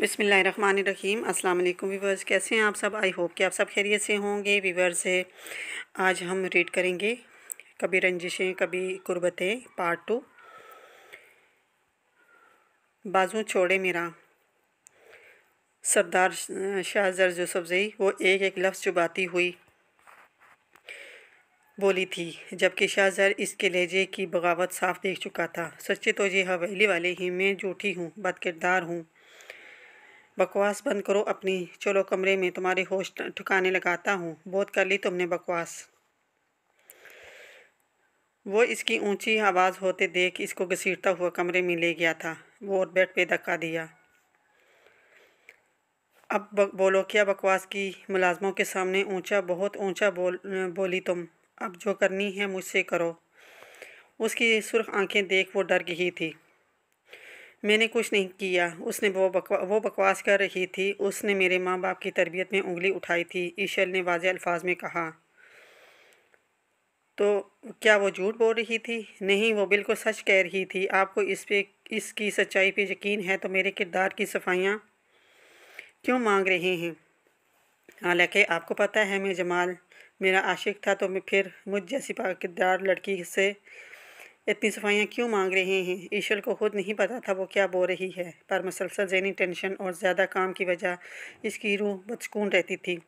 बिसमीम अस्सलाम वालेकुम वीवर्स कैसे हैं आप सब आई होप कि आप सब खैरियत से होंगे वीवर्स आज हम रीड करेंगे कभी रंजिशें कभी कुर्बतें पार्ट टू बाजू छोड़े मेरा सरदार शाह जर यूसुफजई वो एक एक लफ्ज़ चुबाती हुई बोली थी जबकि शाहजर इसके लहजे की बगावत साफ देख चुका था सच्चे तो ये हवेली वाले ही मैं झूठी हूँ बदकिरदार हूँ बकवास बंद करो अपनी चलो कमरे में तुम्हारे होश ठिकाने लगाता हूँ बहुत कर ली तुमने बकवास वो इसकी ऊंची आवाज़ होते देख इसको घसीटता हुआ कमरे में ले गया था वो और बेड पे धक्का दिया अब बोलो क्या बकवास की मुलाजमों के सामने ऊंचा बहुत ऊंचा बोल बोली तुम अब जो करनी है मुझसे करो उसकी सुर्ख आंखें देख वो डर गई थी मैंने कुछ नहीं किया उसने वो बकवा वो बकवास कर रही थी उसने मेरे माँ बाप की तरबियत में उंगली उठाई थी ईशल ने वाज अल्फाज में कहा तो क्या वो झूठ बोल रही थी नहीं वो बिल्कुल सच कह रही थी आपको इस पे इसकी सच्चाई पे यकीन है तो मेरे किरदार की सफाइयाँ क्यों मांग रहे हैं हालांकि आपको पता है मैं जमाल मेरा आशिक था तो मैं फिर मुझ जैसी किरदार लड़की से इतनी सफाइयाँ क्यों मांग रहे हैं ईशल को खुद नहीं पता था वो क्या बो रही है पर मसलसल जहनी टेंशन और ज़्यादा काम की वजह इसकी रूह बदसकून रहती थी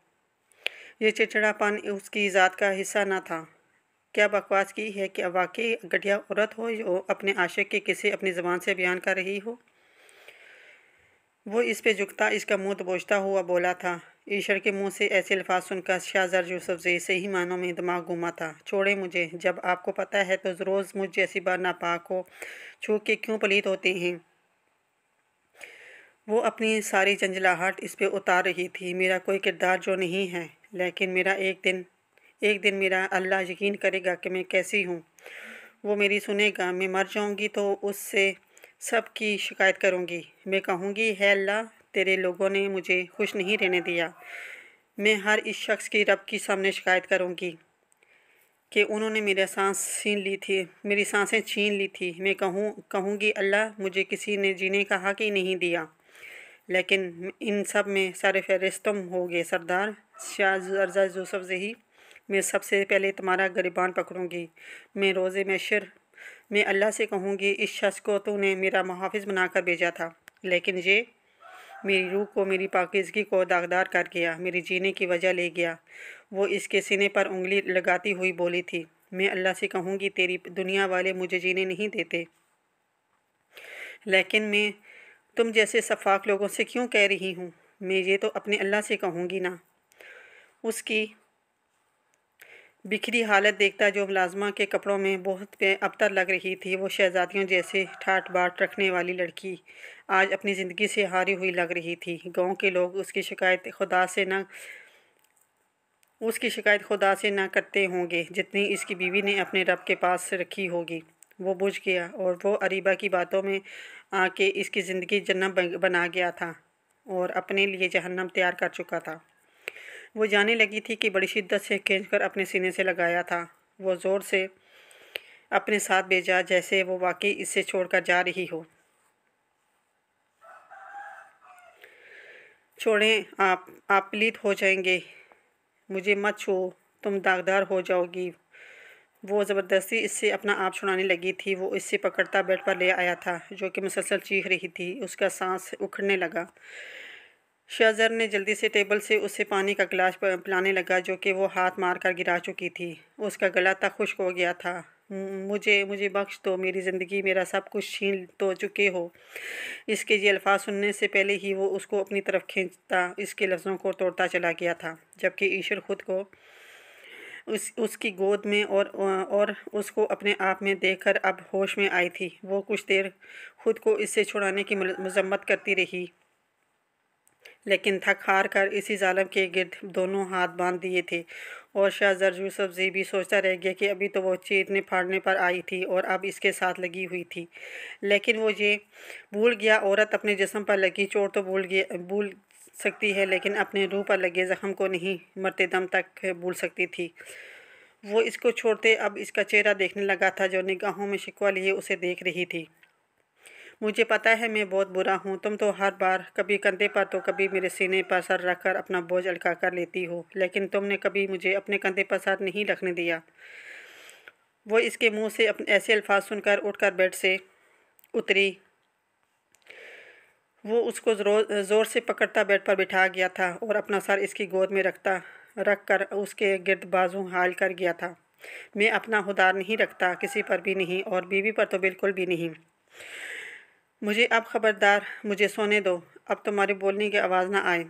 ये चिड़चिड़ापन उसकी ज़ात का हिस्सा ना था क्या बकवास की है कि वाकई घटिया औरत हो जो अपने आशिक के किसी अपनी ज़बान से बयान कर रही हो वो इस पे झुकता इसका मुंह दबोचता हुआ बोला था ईशर के मुंह से ऐसे अल्फाज सुनकर शाहजर यूसुफ जी ही मानों में दिमाग घूमा था छोड़े मुझे जब आपको पता है तो रोज़ मुझ जैसी बार नापाक हो छू के क्यों पलीत होते हैं वो अपनी सारी जंजलाहट इस पर उतार रही थी मेरा कोई किरदार जो नहीं है लेकिन मेरा एक दिन एक दिन मेरा अल्लाह यकीन करेगा कि मैं कैसी हूँ वो मेरी सुनेगा मैं मर जाऊँगी तो उससे सब की शिकायत करूँगी मैं कहूँगी है अल्लाह तेरे लोगों ने मुझे खुश नहीं रहने दिया मैं हर इस शख्स की रब के सामने शिकायत करूँगी कि उन्होंने मेरा सांस छीन ली थी मेरी सांसें छीन ली थी मैं कहूँ कहूँगी अल्लाह मुझे किसी ने जीने का हक ही नहीं दिया लेकिन इन सब में सारे फहरिस्तम हो गए सरदार शाहजा यूसफ जही मैं सबसे पहले तुम्हारा गरीबान पकड़ूंगी मैं रोज़ शर मैं अल्लाह से कहूँगी इस शख्स को तूने मेरा मुहाफ़ बनाकर भेजा था लेकिन ये मेरी रूह को मेरी पाकिजगी को दागदार कर गया मेरी जीने की वजह ले गया वो इसके सीने पर उंगली लगाती हुई बोली थी मैं अल्लाह से कहूँगी तेरी दुनिया वाले मुझे जीने नहीं देते लेकिन मैं तुम जैसे शफाक लोगों से क्यों कह रही हूँ मैं ये तो अपने अल्लाह से कहूँगी ना उसकी बिखरी हालत देखता जो मुलाजमा के कपड़ों में बहुत अबतर लग रही थी वो शहजादियों जैसे ठाट बाट रखने वाली लड़की आज अपनी ज़िंदगी से हारी हुई लग रही थी गांव के लोग उसकी शिकायत खुदा से न उसकी शिकायत खुदा से ना करते होंगे जितनी इसकी बीवी ने अपने रब के पास रखी होगी वो बुझ गया और वो अरीबा की बातों में आके इसकी ज़िंदगी जन्म बना गया था और अपने लिए जहन्नम तैयार कर चुका था वो जाने लगी थी कि बड़ी शिद्दत से खींच कर अपने सीने से लगाया था वो ज़ोर से अपने साथ भेजा जैसे वो वाकई छोड़ छोड़कर जा रही हो छोड़ें आप आप प्लीत हो जाएंगे मुझे मत छो तुम दागदार हो जाओगी वो ज़बरदस्ती इससे अपना आप छुड़ाने लगी थी वो इससे पकड़ता बेड पर ले आया था जो कि मुसलसल चीख रही थी उसका सांस उखड़ने लगा शाहजर ने जल्दी से टेबल से उससे पानी का गिलास पिलाने लगा जो कि वो हाथ मार कर गिरा चुकी थी उसका गला तक खुश्क हो गया था मुझे मुझे बख्श दो तो, मेरी ज़िंदगी मेरा सब कुछ छीन तो चुके हो इसके ये अल्फाज सुनने से पहले ही वो उसको अपनी तरफ खींचता इसके लफ्ज़ों को तोड़ता चला गया था जबकि ईश्वर खुद को उस उसकी गोद में और और उसको अपने आप में देखकर अब होश में आई थी वो कुछ देर खुद को इससे छुड़ाने की मजम्मत करती रही लेकिन थक हार कर इसी ालम के गर्द दोनों हाथ बांध दिए थे और शाहजर यूसुफ भी सोचता रह गया कि अभी तो वो चीतने फाड़ने पर आई थी और अब इसके साथ लगी हुई थी लेकिन वो ये भूल गया औरत अपने जिसम पर लगी चोट तो भूल गया भूल सकती है लेकिन अपने रूह पर लगे ज़ख़म को नहीं मरते दम तक भूल सकती थी वो इसको छोड़ते अब इसका चेहरा देखने लगा था जो निगाहों में शिकवा लिए उसे देख रही थी मुझे पता है मैं बहुत बुरा हूँ तुम तो हर बार कभी कंधे पर तो कभी मेरे सीने पर सर रखकर अपना बोझ अलका कर लेती हो लेकिन तुमने कभी मुझे अपने कंधे पर सर नहीं रखने दिया वो इसके मुंह से अपने ऐसे अल्फाज सुनकर उठकर बेड से उतरी वो उसको ज़ोर से पकड़ता बेड पर बिठा गया था और अपना सर इसकी गोद में रखता रख कर उसके गिरद बाजू हाल कर गया था मैं अपना उदार नहीं रखता किसी पर भी नहीं और बीवी पर तो बिल्कुल भी नहीं मुझे अब ख़बरदार मुझे सोने दो अब तुम्हारे बोलने की आवाज़ ना आए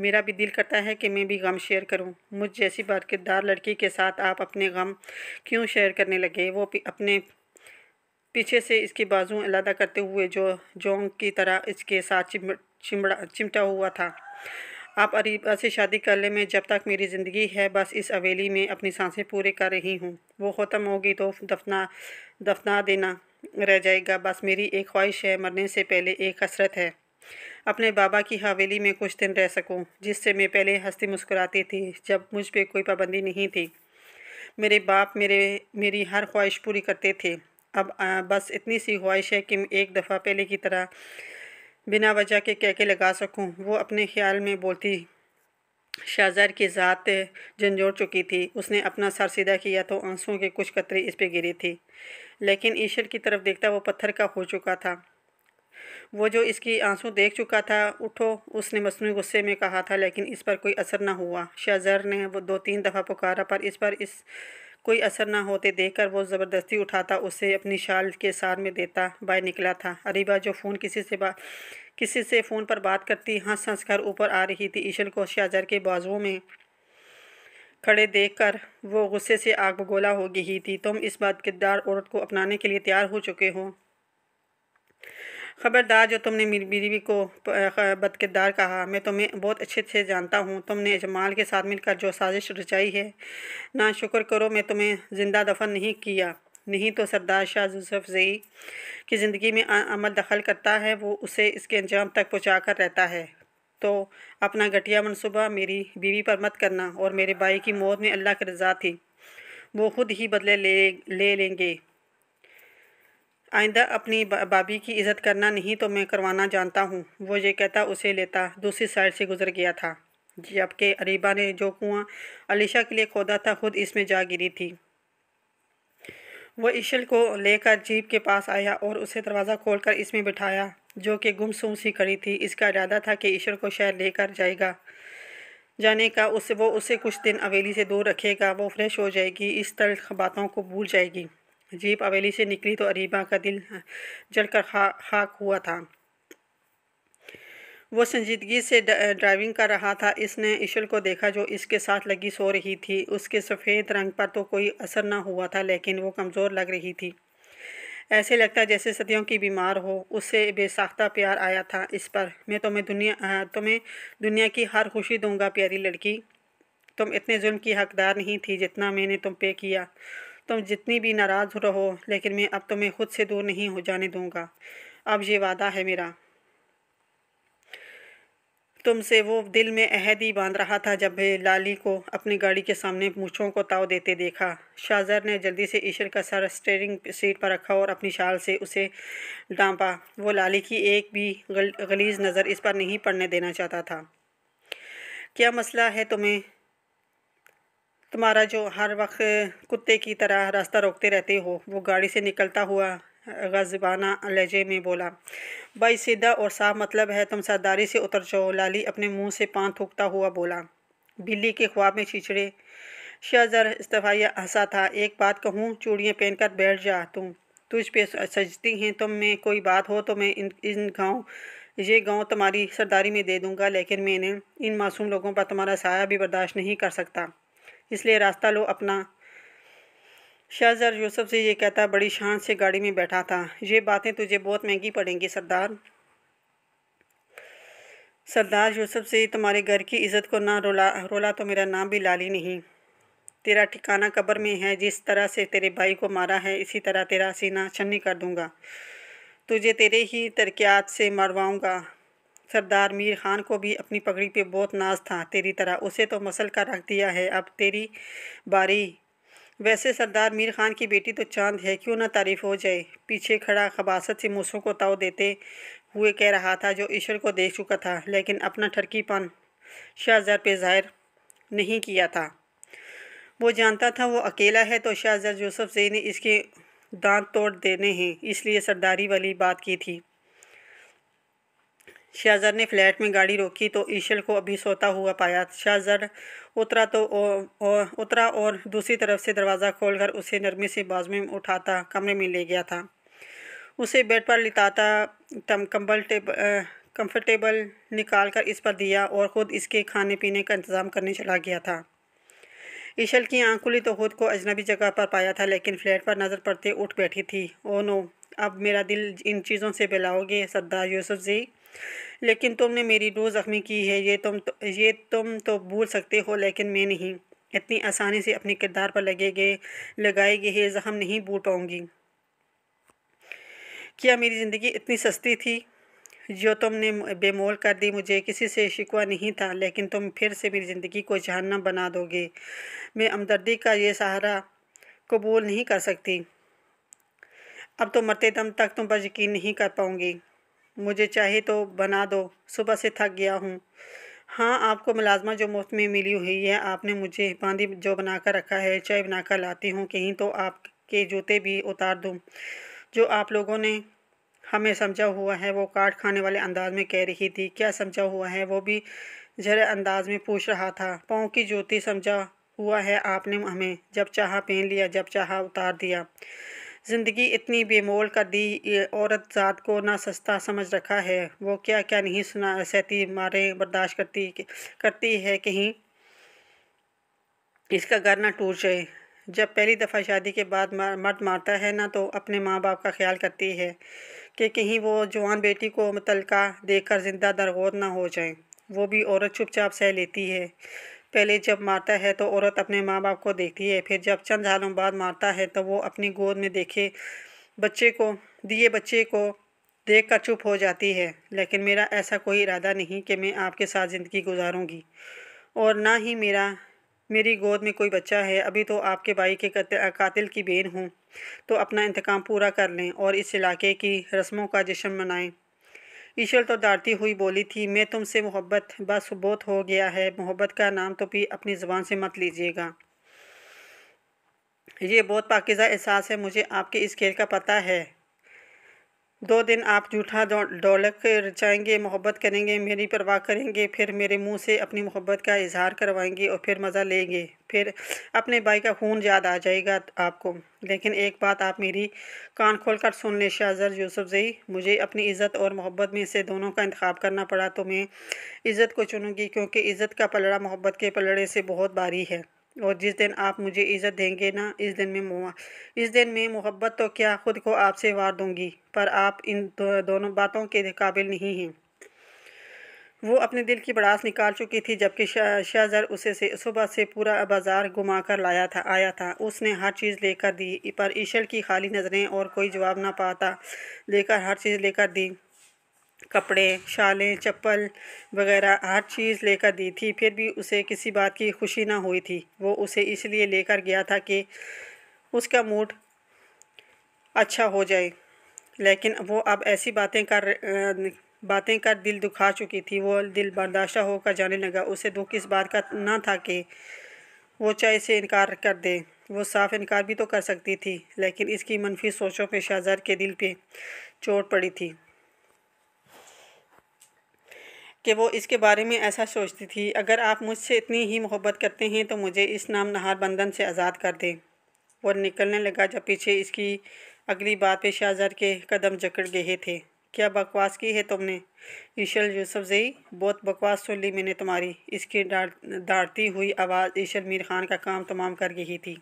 मेरा भी दिल करता है कि मैं भी गम शेयर करूं। मुझ जैसी किरदार लड़की के साथ आप अपने गम क्यों शेयर करने लगे वो अपने पीछे से इसकी बाजू अलहदा करते हुए जो जोंग की तरह इसके साथ चिम, चिमड़ा चिमटा हुआ था आप अरीबा से शादी कर ले मैं जब तक मेरी ज़िंदगी है बस इस अवेली में अपनी सांसें पूरे कर रही हूँ वो ख़त्म होगी तो दफना दफना देना रह जाएगा बस मेरी एक ख्वाहिश है मरने से पहले एक हसरत है अपने बाबा की हवेली में कुछ दिन रह सकूं जिससे मैं पहले हंसती मुस्कुराती थी जब मुझ पर कोई पाबंदी नहीं थी मेरे बाप मेरे मेरी हर ख्वाहिश पूरी करते थे अब आ, बस इतनी सी ख्वाहिश है कि एक दफ़ा पहले की तरह बिना वजह के कह के लगा सकूं वो अपने ख्याल में बोलती शाहजहर की ज़ात झंझोड़ चुकी थी उसने अपना सर सीधा किया तो आंसुओं के कुछ कतरे इस पर गिरी थी लेकिन ईश्वर की तरफ देखता वो पत्थर का हो चुका था वो जो इसकी आंसू देख चुका था उठो उसने मसनू गुस्से में कहा था लेकिन इस पर कोई असर ना हुआ शाहजहर ने वो दो तीन दफ़ा पुकारा पर इस पर इस कोई असर ना होते देखकर वो ज़बरदस्ती उठाता उसे अपनी शाल के सार में देता बाहर निकला था अरिबा जो फ़ोन किसी से बात किसी से फ़ोन पर बात करती हंस हंस कर ऊपर आ रही थी ईशल को शाहजहर के बाजुओं में खड़े देखकर वो गुस्से से आग बगोला हो गई थी तुम इस बात किरदार औरत को अपनाने के लिए तैयार हो चुके हो ख़बरदार जो तुमने मेरी बीवी को बदकिरदार कहा मैं तुम्हें बहुत अच्छे से जानता हूँ तुमने जमाल के साथ मिलकर जो साजिश रचाई है ना शुक्र करो मैं तुम्हें ज़िंदा दफन नहीं किया नहीं तो सरदार शाह यूसुफ जई की ज़िंदगी में अमल दखल करता है वो उसे इसके अंजाम तक पहुँचा कर रहता है तो अपना घटिया मनसूबा मेरी बीवी पर मत करना और मेरे भाई की मौत में अल्लाह की रजा थी वो खुद ही बदले ले ले लेंगे आइंदा अपनी भाभी की इज़्ज़त करना नहीं तो मैं करवाना जानता हूँ वो ये कहता उसे लेता दूसरी साइड से गुजर गया था जबकि अरीबा ने जो कुआं अलीशा के लिए खोदा था खुद इसमें जा गिरी थी वह इशल को लेकर जीप के पास आया और उसे दरवाज़ा खोलकर इसमें बिठाया जो कि गुमसुम सी खड़ी थी इसका इरादा था कि ईश्वर को शहर लेकर जाएगा जाने का उस वो उसे कुछ दिन अवेली से दूर रखेगा वो फ्रेश हो जाएगी इस तरह बातों को भूल जाएगी जीप अवेली से निकली तो अरीबा का दिल जलकर खा खाक हुआ था वो संजीदगी से ड्राइविंग कर रहा था इसने ईशल को देखा जो इसके साथ लगी सो रही थी उसके सफ़ेद रंग पर तो कोई असर ना हुआ था लेकिन वो कमज़ोर लग रही थी ऐसे लगता जैसे सदियों की बीमार हो उससे बेसाख्ता प्यार आया था इस पर मैं तुम्हें दुनिया तुम्हें दुनिया की हर खुशी दूंगा प्यारी लड़की तुम इतने जुल्म की हकदार नहीं थी जितना मैंने तुम पे किया तुम जितनी भी नाराज़ रहो लेकिन मैं अब तुम्हें खुद से दूर नहीं हो जाने दूंगा अब ये वादा है मेरा तुमसे वो दिल में अहद ही बांध रहा था जब लाली को अपनी गाड़ी के सामने मूछों को ताव देते देखा शाहजर ने जल्दी से ईशर का सर स्टेयरिंग सीट पर रखा और अपनी शाल से उसे डांपा वो लाली की एक भी गल, गलीज नज़र इस पर नहीं पड़ने देना चाहता था क्या मसला है तुम्हें तुम्हारा जो हर वक्त कुत्ते की तरह रास्ता रोकते रहते हो वो गाड़ी से निकलता हुआ गजबाना लहजे में बोला भाई सीधा और साफ मतलब है तुम सरदारी से उतर जाओ लाली अपने मुंह से पान थूकता हुआ बोला बिल्ली के ख्वाब में छिछड़े शहजर इस्तफाया हंसा था एक बात कहूँ चूड़ियाँ पहनकर बैठ जा तुम तुझ पे सजती हैं तुम में कोई बात हो तो मैं इन इन गाँव ये गांव तुम्हारी सरदारी में दे दूंगा लेकिन मैंने इन मासूम लोगों पर तुम्हारा साया भी बर्दाश्त नहीं कर सकता इसलिए रास्ता लो अपना शाहजर यूसुफ से ये कहता बड़ी शान से गाड़ी में बैठा था ये बातें तुझे बहुत महंगी पड़ेंगी सरदार सरदार यूसुफ से तुम्हारे घर की इज़्ज़त को ना रोला रोला तो मेरा नाम भी लाली नहीं तेरा ठिकाना कब्र में है जिस तरह से तेरे भाई को मारा है इसी तरह तेरा सीना छन्नी कर दूँगा तुझे तेरे ही तरक्यात से मरवाऊँगा सरदार मीर खान को भी अपनी पगड़ी पे बहुत नाज था तेरी तरह उसे तो मसल का रख दिया है अब तेरी बारी वैसे सरदार मीर खान की बेटी तो चांद है क्यों ना तारीफ हो जाए पीछे खड़ा खबासत से मूसों को ताव देते हुए कह रहा था जो ईश्वर को देख चुका था लेकिन अपना ठरकीपन शाहजहर पे जाहिर नहीं किया था वो जानता था वो अकेला है तो शाहजहर जोसफ जई ने इसके दांत तोड़ देने हैं इसलिए सरदारी वाली बात की थी शाहजर ने फ्लैट में गाड़ी रोकी तो ईशल को अभी सोता हुआ पाया शाहजर उतरा तो और उतरा और दूसरी तरफ से दरवाज़ा खोलकर उसे नरमी से बाज में उठाता कमरे में ले गया था उसे बेड पर लिताता कंबल टेब कंफर्टेबल निकाल कर इस पर दिया और ख़ुद इसके खाने पीने का इंतज़ाम करने चला गया था ईशल की आँख खुली तो ख़ुद को अजनबी जगह पर पाया था लेकिन फ्लैट पर नज़र पड़ते उठ बैठी थी ओ नो अब मेरा दिल इन चीज़ों से बिलाओगे सद्दा यूसुफ जी लेकिन तुमने मेरी रूह ज़ख्मी की है ये तुम तो, ये तुम तो भूल सकते हो लेकिन मैं नहीं इतनी आसानी से अपने किरदार पर लगे गए लगाए गए ज़ख्म नहीं भूल पाऊँगी क्या मेरी ज़िंदगी इतनी सस्ती थी जो तुमने बेमोल कर दी मुझे किसी से शिकवा नहीं था लेकिन तुम फिर से मेरी ज़िंदगी को जहन्नम बना दोगे मैं हमदर्दी का ये सहारा कबूल नहीं कर सकती अब तो मरते दम तक तुम पर यकीन नहीं कर पाऊँगी मुझे चाहे तो बना दो सुबह से थक गया हूँ हाँ आपको मुलाजमा जो मुफ्त में मिली हुई है आपने मुझे बांदी जो बना कर रखा है चाय बना कर लाती हूँ कहीं तो आपके जूते भी उतार दूँ जो आप लोगों ने हमें समझा हुआ है वो काट खाने वाले अंदाज में कह रही थी क्या समझा हुआ है वो भी जरे अंदाज में पूछ रहा था पाँव की जूती समझा हुआ है आपने हमें जब चाहा पहन लिया जब चाहा उतार दिया ज़िंदगी इतनी बेमोल कर दी औरत ज़ात को ना सस्ता समझ रखा है वो क्या क्या नहीं सुना सहती मारे बर्दाश्त करती करती है कहीं इसका घर ना टूट जाए जब पहली दफ़ा शादी के बाद मर्द मारता है ना तो अपने माँ बाप का ख्याल करती है कि कहीं वो जवान बेटी को मुतलका देकर ज़िंदा दरगोद ना हो जाए वो भी औरत चुपचाप सह लेती है पहले जब मारता है तो औरत अपने माँ बाप को देखती है फिर जब चंद सालों बाद मारता है तो वो अपनी गोद में देखे बच्चे को दिए बच्चे को देख कर चुप हो जाती है लेकिन मेरा ऐसा कोई इरादा नहीं कि मैं आपके साथ ज़िंदगी गुजारूंगी और ना ही मेरा मेरी गोद में कोई बच्चा है अभी तो आपके भाई के कातिल की बेन हूँ तो अपना इंतकाम पूरा कर लें और इस इलाके की रस्मों का जश्न मनाएं ईशल तो डांटती हुई बोली थी मैं तुमसे मोहब्बत बस बहुत हो गया है मोहब्बत का नाम तो भी अपनी ज़ुबान से मत लीजिएगा ये बहुत पाकिजा एहसास है मुझे आपके इस खेल का पता है दो दिन आप जूठा डोलक रचाएंगे मोहब्बत करेंगे मेरी परवाह करेंगे फिर मेरे मुंह से अपनी मोहब्बत का इजहार करवाएंगे और फिर मज़ा लेंगे फिर अपने भाई का खून याद आ जाएगा आपको लेकिन एक बात आप मेरी कान खोल कर सुन लें शाहजर यूसुफ जई मुझे अपनी इज़्ज़त और मोहब्बत में से दोनों का इंतखब करना पड़ा तो मैं इज़्ज़त को चुनूँगी क्योंकि इज़्ज़त का पलड़ा मोहब्बत के पलड़े से बहुत भारी है और जिस दिन आप मुझे इज़्ज़त देंगे ना इस दिन में इस दिन में मोहब्बत तो क्या ख़ुद को आपसे वार दूंगी पर आप इन दो, दोनों बातों के काबिल नहीं हैं वो अपने दिल की बड़ास निकाल चुकी थी जबकि शाहजर उसे से सुबह से पूरा बाजार घुमा कर लाया था आया था उसने हर चीज़ लेकर दी पर ईशल की खाली नज़रें और कोई जवाब ना पाता लेकर हर चीज़ लेकर दी कपड़े शालें चप्पल वगैरह हर चीज़ लेकर दी थी फिर भी उसे किसी बात की खुशी ना हुई थी वो उसे इसलिए लेकर गया था कि उसका मूड अच्छा हो जाए लेकिन वो अब ऐसी बातें कर बातें कर दिल दुखा चुकी थी वो दिल बर्दाश्त होकर जाने लगा उसे दुख इस बात का ना था कि वो चाय से इनकार कर दे वो साफ इनकार भी तो कर सकती थी लेकिन इसकी मनफी सोचों पे शाहजहर के दिल पे चोट पड़ी थी कि वो इसके बारे में ऐसा सोचती थी अगर आप मुझसे इतनी ही मोहब्बत करते हैं तो मुझे इस नाम नहार बंधन से आज़ाद कर दें वो निकलने लगा जब पीछे इसकी अगली बात पे शाहजर के कदम जकड़ गए थे क्या बकवास की है तुमने ईशल यूसुफ जई बहुत बकवास सुन ली मैंने तुम्हारी इसकी डांट डांटती हुई आवाज़ ईशल मीर खान का काम तमाम कर गई थी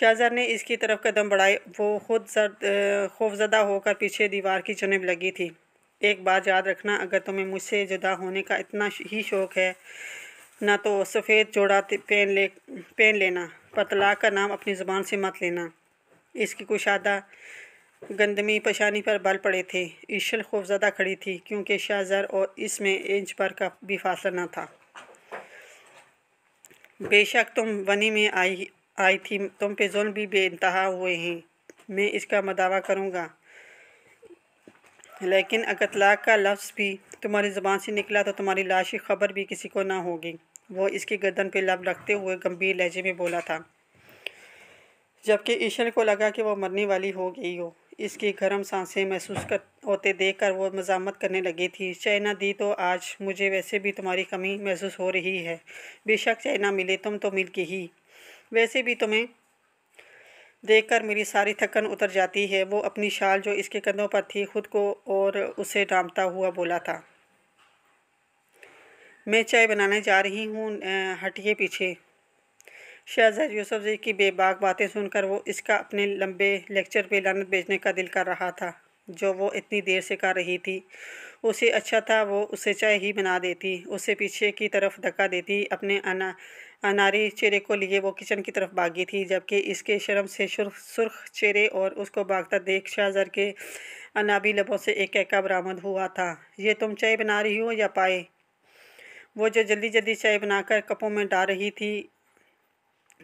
शाहजर ने इसकी तरफ कदम बढ़ाए वो खुद जर्द खौफजदा होकर पीछे दीवार की जनब लगी थी एक बात याद रखना अगर तुम्हें मुझसे जुदा होने का इतना ही शौक़ है ना तो सफ़ेद जोड़ा पहन ले पहन लेना पर तलाक का नाम अपनी ज़ुबान से मत लेना इसकी कुशादा गंदमी पेशानी पर बल पड़े थे ईशल ज्यादा खड़ी थी क्योंकि शाहजर और इसमें इंच पर का भी फासला ना था बेशक तुम वनी में आई आई थी तुम पे जुल्म भी बेानतहा हुए हैं मैं इसका मदावा करूँगा लेकिन अगर तलाक का लफ्ज़ भी तुम्हारी ज़बान से निकला तो तुम्हारी लाश की खबर भी किसी को ना होगी वो इसकी गर्दन पर लब रखते हुए गंभीर लहजे में बोला था जबकि ईशर को लगा कि वो मरने वाली हो गई हो इसकी गर्म सांसें महसूस कर होते देख कर वो मजामत करने लगी थी चाइना दी तो आज मुझे वैसे भी तुम्हारी कमी महसूस हो रही है बेशक चाइना मिले तुम तो मिल के ही वैसे भी तुम्हें देखकर मेरी सारी थकन उतर जाती है वो अपनी शाल जो इसके कंधों पर थी खुद को और उसे डांपता हुआ बोला था मैं चाय बनाने जा रही हूँ हटिए पीछे शहजाद यूसुफ जी की बेबाक बातें सुनकर वो इसका अपने लंबे लेक्चर पे लानत भेजने का दिल कर रहा था जो वो इतनी देर से कर रही थी उसे अच्छा था वो उसे चाय ही बना देती उसे पीछे की तरफ धक्का देती अपने अना नारी चेहरे को लिए वो किचन की तरफ भागी थी जबकि इसके शर्म से सुर्ख चेहरे और उसको भागता देख शाहजर के अनाबी लबों से एक एका बरामद हुआ था ये तुम चाय बना रही हो या पाए वो जो जल्दी जल्दी चाय बनाकर कपों में डाल रही थी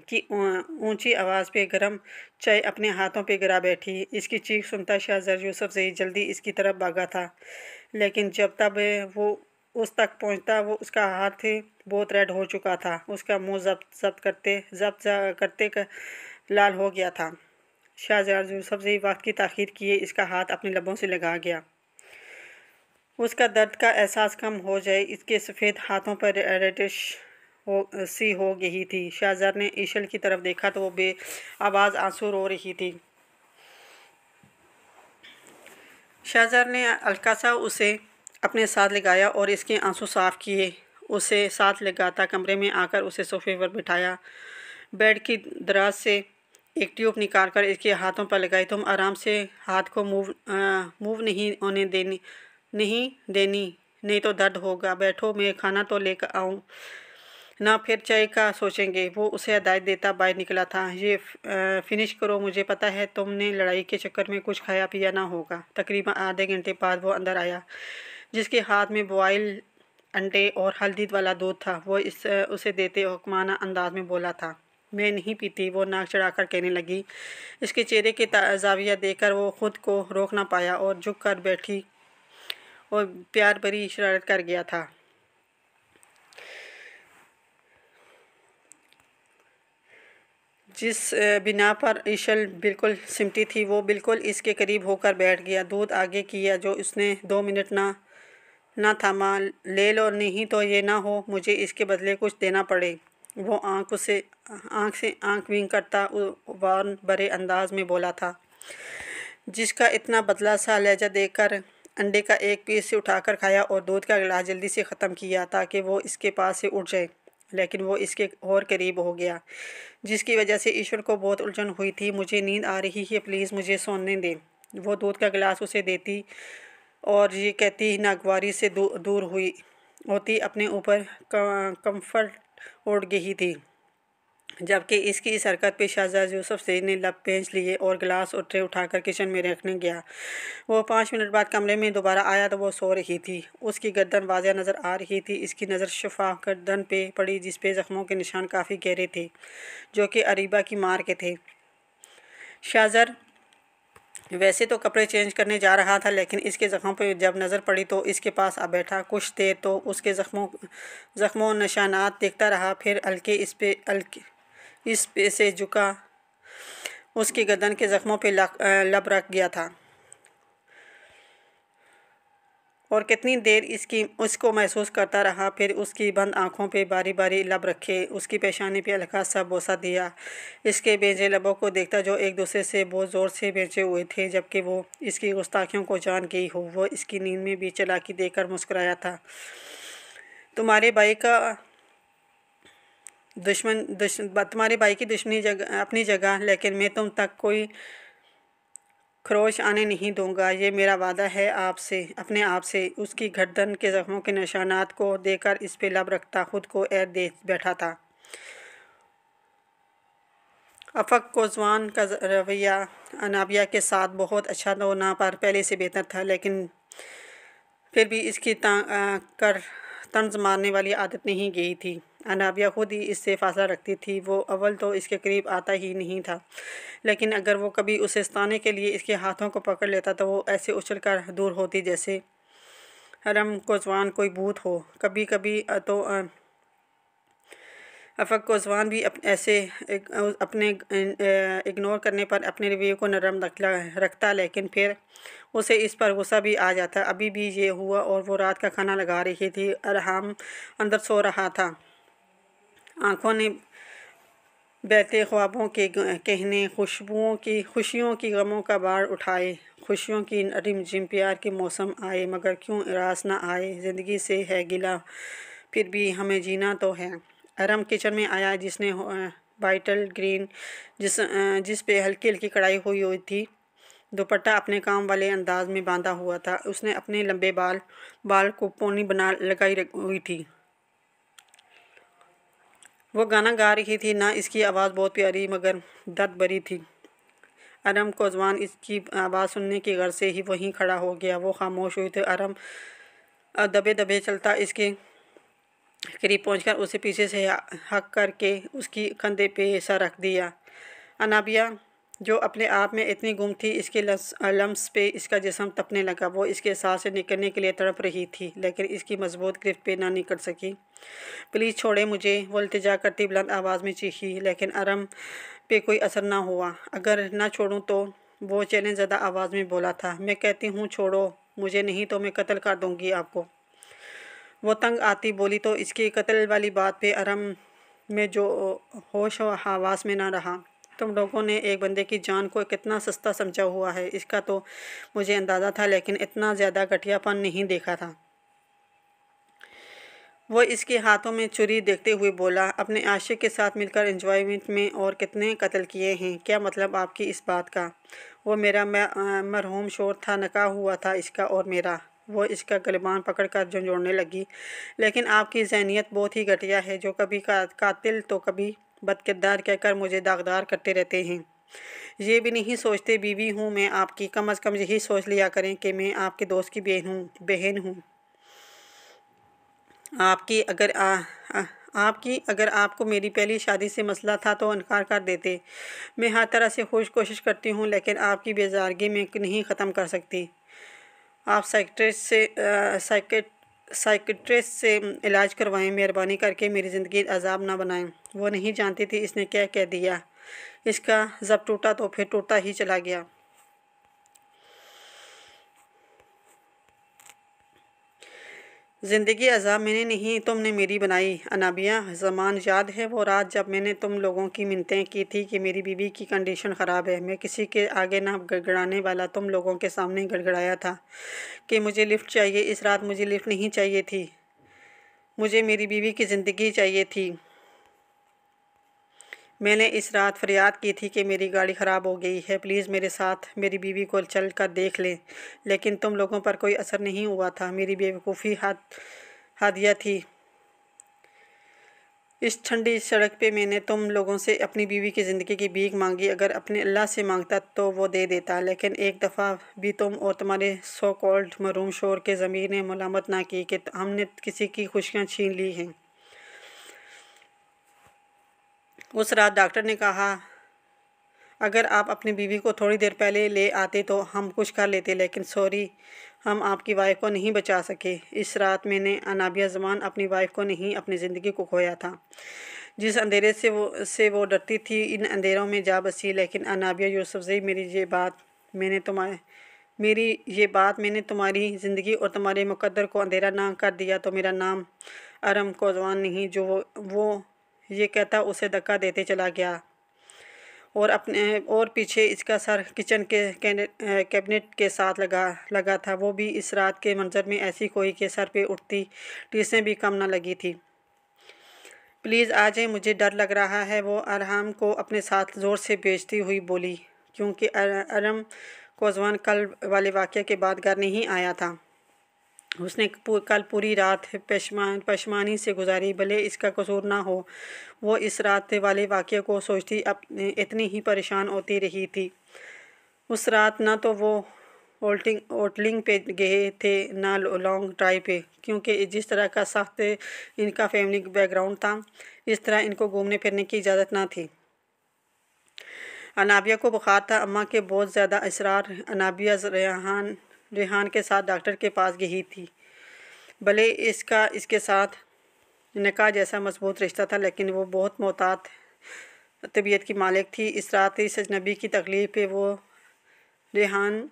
कि ऊंची आवाज़ पे गरम चाय अपने हाथों पे गिरा बैठी इसकी चीख सुनता शाहजर यूसुफ से जल्दी इसकी तरफ भागा था लेकिन जब तब वो उस तक पहुंचता वो उसका हाथ बहुत रेड हो चुका था उसका मुंह जब्त जब्त करते जब्त करते कर, लाल हो गया था शाहजहां सबसे वक्त की तखीर किए इसका हाथ अपने लबों से लगा गया उसका दर्द का एहसास कम हो जाए इसके सफ़ेद हाथों पर रेडिश हो सी हो गई थी शाहजहां ने ईशल की तरफ देखा तो वो बे आवाज़ आंसू रो रही थी शाहजहां ने अलका सा उसे अपने साथ लगाया और इसके आंसू साफ़ किए उसे साथ ले था कमरे में आकर उसे सोफे पर बिठाया बेड की दराज से एक ट्यूब निकाल कर इसके हाथों पर लगाई तुम आराम से हाथ को मूव मूव नहीं होने देनी नहीं देनी नहीं तो दर्द होगा बैठो मैं खाना तो लेकर आऊँ ना फिर चाय का सोचेंगे वो उसे हदायत देता बाहर निकला था ये फिनिश करो मुझे पता है तुमने लड़ाई के चक्कर में कुछ खाया पिया ना होगा तकरीबन आधे घंटे बाद वो अंदर आया जिसके हाथ में बॉयल अंडे और हल्दी वाला दूध था वो इस उसे देते हुक्माना अंदाज में बोला था मैं नहीं पीती वो नाक चढ़ाकर कहने लगी इसके चेहरे के जाविया देकर वो ख़ुद को रोक ना पाया और झुक कर बैठी और प्यार भरी शरारत कर गया था जिस बिना पर ईशल बिल्कुल सिमटी थी वो बिल्कुल इसके करीब होकर बैठ गया दूध आगे किया जो उसने दो मिनट ना ना थमा ले लो नहीं तो ये ना हो मुझे इसके बदले कुछ देना पड़े वो आँख से आँख से आँख विंग करता वार्न बड़े अंदाज में बोला था जिसका इतना बदला सा लहजा देकर अंडे का एक पीस से उठाकर खाया और दूध का गिलास जल्दी से ख़त्म किया ताकि वो इसके पास से उठ जाए लेकिन वो इसके और करीब हो गया जिसकी वजह से ईश्वर को बहुत उलझन हुई थी मुझे नींद आ रही है प्लीज़ मुझे सोने दें वो दूध का गिलास उसे देती और ये कहती ही नागवारी से दू, दूर हुई होती अपने ऊपर कंफर्ट ओढ़ गई थी जबकि इसकी इस हरकत पर शाहजहाँ यूसुफ से ने लब पेंच लिए और गिलास और ट्रे उठाकर किचन में रखने गया वो पाँच मिनट बाद कमरे में दोबारा आया तो वो सो रही थी उसकी गर्दन वाजिया नज़र आ रही थी इसकी नज़र शफाफ गर्दन पे पड़ी जिस पे ज़ख्मों के निशान काफ़ी गहरे थे जो कि अरीबा की मार के थे शाजर वैसे तो कपड़े चेंज करने जा रहा था लेकिन इसके ज़ख्मों पर जब नज़र पड़ी तो इसके पास आ बैठा कुछ देर तो उसके ज़ख्मों ज़ख्मों निशानात देखता रहा फिर अलके इस पे अलके इस पे से झुका उसके गर्दन के ज़ख्मों पर लब रख गया था और कितनी देर इसकी उसको महसूस करता रहा फिर उसकी बंद आँखों पे बारी बारी लब रखे उसकी पेशानी पे हल्का सा बोसा दिया इसके बेजे लबों को देखता जो एक दूसरे से बहुत ज़ोर से बेचे हुए थे जबकि वो इसकी गुस्ताखियों को जान गई हो वो इसकी नींद में भी चलाकी देकर मुस्कराया था तुम्हारे भाई का दुश्मन दुश्मन तुम्हारे भाई की दुश्मनी जगह अपनी जगह लेकिन मैं तुम तक कोई खरोश आने नहीं दूंगा ये मेरा वादा है आपसे अपने आप से उसकी गर्दन के ज़ख्मों के निशानात को देकर इस पे लब रखता खुद को एर दे बैठा था अफक को जवान का रवैया अनाबिया के साथ बहुत अच्छा था ना पर पहले से बेहतर था लेकिन फिर भी इसकी कर तंज मारने वाली आदत नहीं गई थी अनाबिया खुद ही इससे फासला रखती थी वो अव्वल तो इसके करीब आता ही नहीं था लेकिन अगर वो कभी उसे सताने के लिए इसके हाथों को पकड़ लेता तो वो ऐसे उछल कर दूर होती जैसे हरम कोजवान कोई भूत हो कभी कभी तो अफक कोजवान भी अप, ऐसे एक, अपने इग्नोर करने पर अपने रवैये को नरम रखता लेकिन फिर उसे इस पर गुस्सा भी आ जाता अभी भी ये हुआ और वो रात का खाना लगा रही थी अरहम अंदर सो रहा था आँखों ने बहते ख्वाबों के कहने खुशबुओं की खुशियों की गमों का बाढ़ उठाए खुशियों की अरिम जिम प्यार के मौसम आए मगर क्यों इरास ना आए ज़िंदगी से है गिला फिर भी हमें जीना तो है अरम किचन में आया जिसने वाइटल ग्रीन जिस जिस पे हल्की हल्की कढ़ाई हुई हुई थी दुपट्टा अपने काम वाले अंदाज में बांधा हुआ था उसने अपने लंबे बाल बाल को पोनी बना लगाई हुई थी वो गाना गा रही थी ना इसकी आवाज़ बहुत प्यारी मगर दर्द भरी थी अरम कोजवान इसकी आवाज़ सुनने की गर्ज से ही वहीं खड़ा हो गया वो खामोश हुई थी अरम दबे दबे चलता इसके करीब पहुंचकर उसे पीछे से हक करके उसकी कंधे पे ऐसा रख दिया अनाबिया जो अपने आप में इतनी गुम थी इसके लम्स पे इसका जिसम तपने लगा वो इसके साथ से निकलने के लिए तड़प रही थी लेकिन इसकी मजबूत गिरफ्त पे ना निकल सकी प्लीज़ छोड़े मुझे वो अल्तजा करती बुलंद आवाज़ में चीखी लेकिन आरम पे कोई असर ना हुआ अगर ना छोड़ूँ तो वो चैलेंज ज़्यादा आवाज़ में बोला था मैं कहती हूँ छोड़ो मुझे नहीं तो मैं कत्ल कर दूँगी आपको वो तंग आती बोली तो इसकी कत्ल वाली बात पे अरम में जो होश हवास में ना रहा तुम लोगों ने एक बंदे की जान को कितना सस्ता समझा हुआ है इसका तो मुझे अंदाज़ा था लेकिन इतना ज़्यादा घटियापन नहीं देखा था वो इसके हाथों में चुरी देखते हुए बोला अपने आशिक के साथ मिलकर इंजॉयमेंट में और कितने कत्ल किए हैं क्या मतलब आपकी इस बात का वो मेरा मरहूम शोर था नका हुआ था इसका और मेरा वो इसका गलबान पकड़ कर झंझोड़ने लगी लेकिन आपकी जहनीत बहुत ही घटिया है जो कभी का, कातिल तो कभी बदकिरदार कहकर मुझे दागदार करते रहते हैं ये भी नहीं सोचते बीवी हूँ मैं आपकी कम अज़ कम यही सोच लिया करें कि मैं आपके दोस्त की बहन हूँ बहन हूँ आपकी अगर आ, आ, आपकी अगर आपको मेरी पहली शादी से मसला था तो इनकार कर देते मैं हर तरह से खुश कोशिश करती हूँ लेकिन आपकी बेजारगी में नहीं ख़त्म कर सकती आप साइकट्रिस्ट से सेक्रेट साइकट्रिस्ट से इलाज करवाएं मेहरबानी करके मेरी ज़िंदगी अजाब ना बनाएं वो नहीं जानती थी इसने क्या कह दिया इसका जब टूटा तो फिर टूटा ही चला गया ज़िंदगी अज़ा मैंने नहीं तुमने मेरी बनाई अनाबिया जमान याद है वो रात जब मैंने तुम लोगों की मिनतें की थी कि मेरी बीवी की कंडीशन ख़राब है मैं किसी के आगे ना गड़गड़ाने वाला तुम लोगों के सामने गड़गड़ाया था कि मुझे लिफ्ट चाहिए इस रात मुझे लिफ्ट नहीं चाहिए थी मुझे मेरी बीवी की ज़िंदगी चाहिए थी मैंने इस रात फरियाद की थी कि मेरी गाड़ी ख़राब हो गई है प्लीज़ मेरे साथ मेरी बीवी को चल कर देख लें लेकिन तुम लोगों पर कोई असर नहीं हुआ था मेरी बेवकूफ़ी हाथ हादिया थी इस ठंडी सड़क पे मैंने तुम लोगों से अपनी बीवी की ज़िंदगी की भीख मांगी अगर अपने अल्लाह से मांगता तो वो दे देता लेकिन एक दफ़ा भी तुम और तुम्हारे सो कॉल्ड मरूम शोर के ज़मीर ने मलामत ना की कि हमने किसी की खुशियाँ छीन ली हैं उस रात डॉक्टर ने कहा अगर आप अपनी बीवी को थोड़ी देर पहले ले आते तो हम कुछ कर लेते लेकिन सॉरी हम आपकी वाइफ को नहीं बचा सके इस रात मैंने अनाबिया जमान अपनी वाइफ को नहीं अपनी ज़िंदगी को खोया था जिस अंधेरे से वो से वो डरती थी इन अंधेरों में जा बसी लेकिन अनाबिया यूसुफजई मेरी ये बात मैंने तुम्हारे मेरी ये बात मैंने तुम्हारी ज़िंदगी और तुम्हारे मुकद्दर को अंधेरा ना कर दिया तो मेरा नाम अरम कोजवान नहीं जो वो वो ये कहता उसे धक्का देते चला गया और अपने और पीछे इसका सर किचन के कैबिनेट के साथ लगा लगा था वो भी इस रात के मंजर में ऐसी कोई के सर पे उठती टीसें भी कम ना लगी थी प्लीज़ आ जाए मुझे डर लग रहा है वो अरहम को अपने साथ ज़ोर से बेचती हुई बोली क्योंकि अरम कोजवान कल वाले वाक़े के बाद घर नहीं आया था उसने कल पूरी रात पशमान पशमानी से गुजारी भले इसका कसूर ना हो वो इस रात वाले वाक्य को सोचती अपने इतनी ही परेशान होती रही थी उस रात ना तो वो होटलिंग ओटलिंग पे गए थे ना लॉन्ग ड्राइव पे क्योंकि जिस तरह का सख्त इनका फैमिली बैकग्राउंड था इस तरह इनको घूमने फिरने की इजाज़त ना थी अनाबिया को बुखार था अम्मा के बहुत ज़्यादा इसरार अनाबिया रेहान रेहान के साथ डॉक्टर के पास गई थी भले इसका इसके साथ निका जैसा मजबूत रिश्ता था लेकिन वो बहुत मोहतात तबीयत की मालिक थी इस रात इस अजनबी की तकलीफ़ पे वो रेहान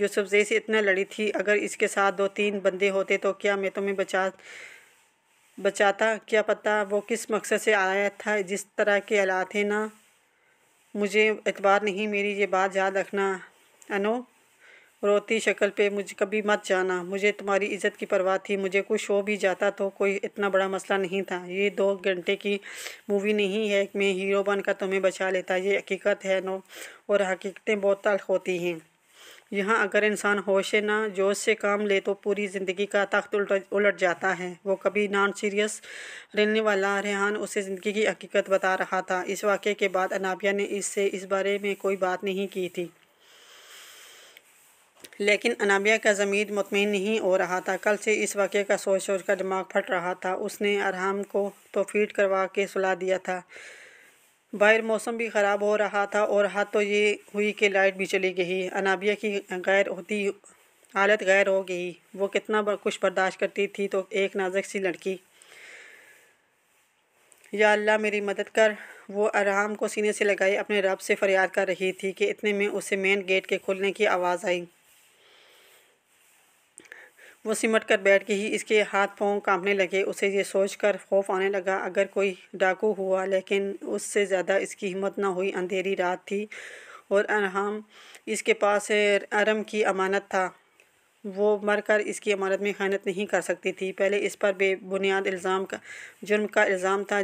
जो सब्जे से इतना लड़ी थी अगर इसके साथ दो तीन बंदे होते तो क्या मैं तुम्हें बचा बचाता क्या पता वो किस मकसद से आया था जिस तरह के हालात हैं ना मुझे एतबार नहीं मेरी ये बात याद रखना अनो रोती शक्ल पे मुझे कभी मत जाना मुझे तुम्हारी इज़्ज़त की परवाह थी मुझे कुछ हो भी जाता तो कोई इतना बड़ा मसला नहीं था ये दो घंटे की मूवी नहीं है मैं हीरो बनकर तुम्हें बचा लेता ये हकीकत है नो और हकीकतें बहुत तल्ख होती हैं यहाँ अगर इंसान होश ना जोश से काम ले तो पूरी ज़िंदगी का तख्त उलट उलट जाता है वो कभी नॉन सीरियस रहने वाला रेहान उसे ज़िंदगी की हकीकत बता रहा था इस वाक़े के बाद अनाबिया ने इससे इस बारे में कोई बात नहीं की थी लेकिन अनाबिया का ज़मीर मुतमिन नहीं हो रहा था कल से इस वाक़े का सोच सोच का दिमाग फट रहा था उसने अरहम को तो फीट करवा के सुला दिया था बाहर मौसम भी ख़राब हो रहा था और हाथ तो ये हुई कि लाइट भी चली गई अनाबिया की गैर होती हालत गैर हो गई वो कितना कुछ बर्दाश्त करती थी तो एक नाजक सी लड़की या अल्लाह मेरी मदद कर वो आराम को सीने से लगाए अपने रब से फरियाद कर रही थी कि इतने में उसे मेन गेट के खुलने की आवाज़ आई वो सिमट कर बैठ के ही इसके हाथ पाँव कांपने लगे उसे ये सोच कर खौफ आने लगा अगर कोई डाकू हुआ लेकिन उससे ज़्यादा इसकी हिम्मत ना हुई अंधेरी रात थी और अरहम इसके पास अरम की अमानत था वो मरकर इसकी अमानत में खैनत नहीं कर सकती थी पहले इस पर बेबुनियाद इल्ज़ाम का जुर्म का इल्ज़ाम था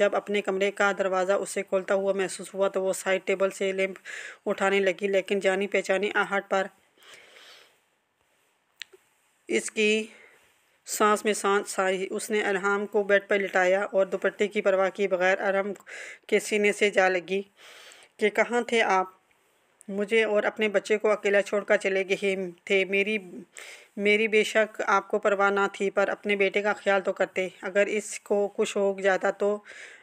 जब अपने कमरे का दरवाज़ा उससे खोलता हुआ महसूस हुआ तो वो साइड टेबल से लैंप उठाने लगी लेकिन जानी पहचानी आहट पर इसकी सांस में सांस सारी उसने अरहम को बेड पर लिटाया और दुपट्टे की परवाह किए बगैर अरहम के सीने से जा लगी कि कहाँ थे आप मुझे और अपने बच्चे को अकेला छोड़कर चले गए थे मेरी मेरी बेशक आपको परवाह ना थी पर अपने बेटे का ख्याल तो करते अगर इसको कुछ हो जाता तो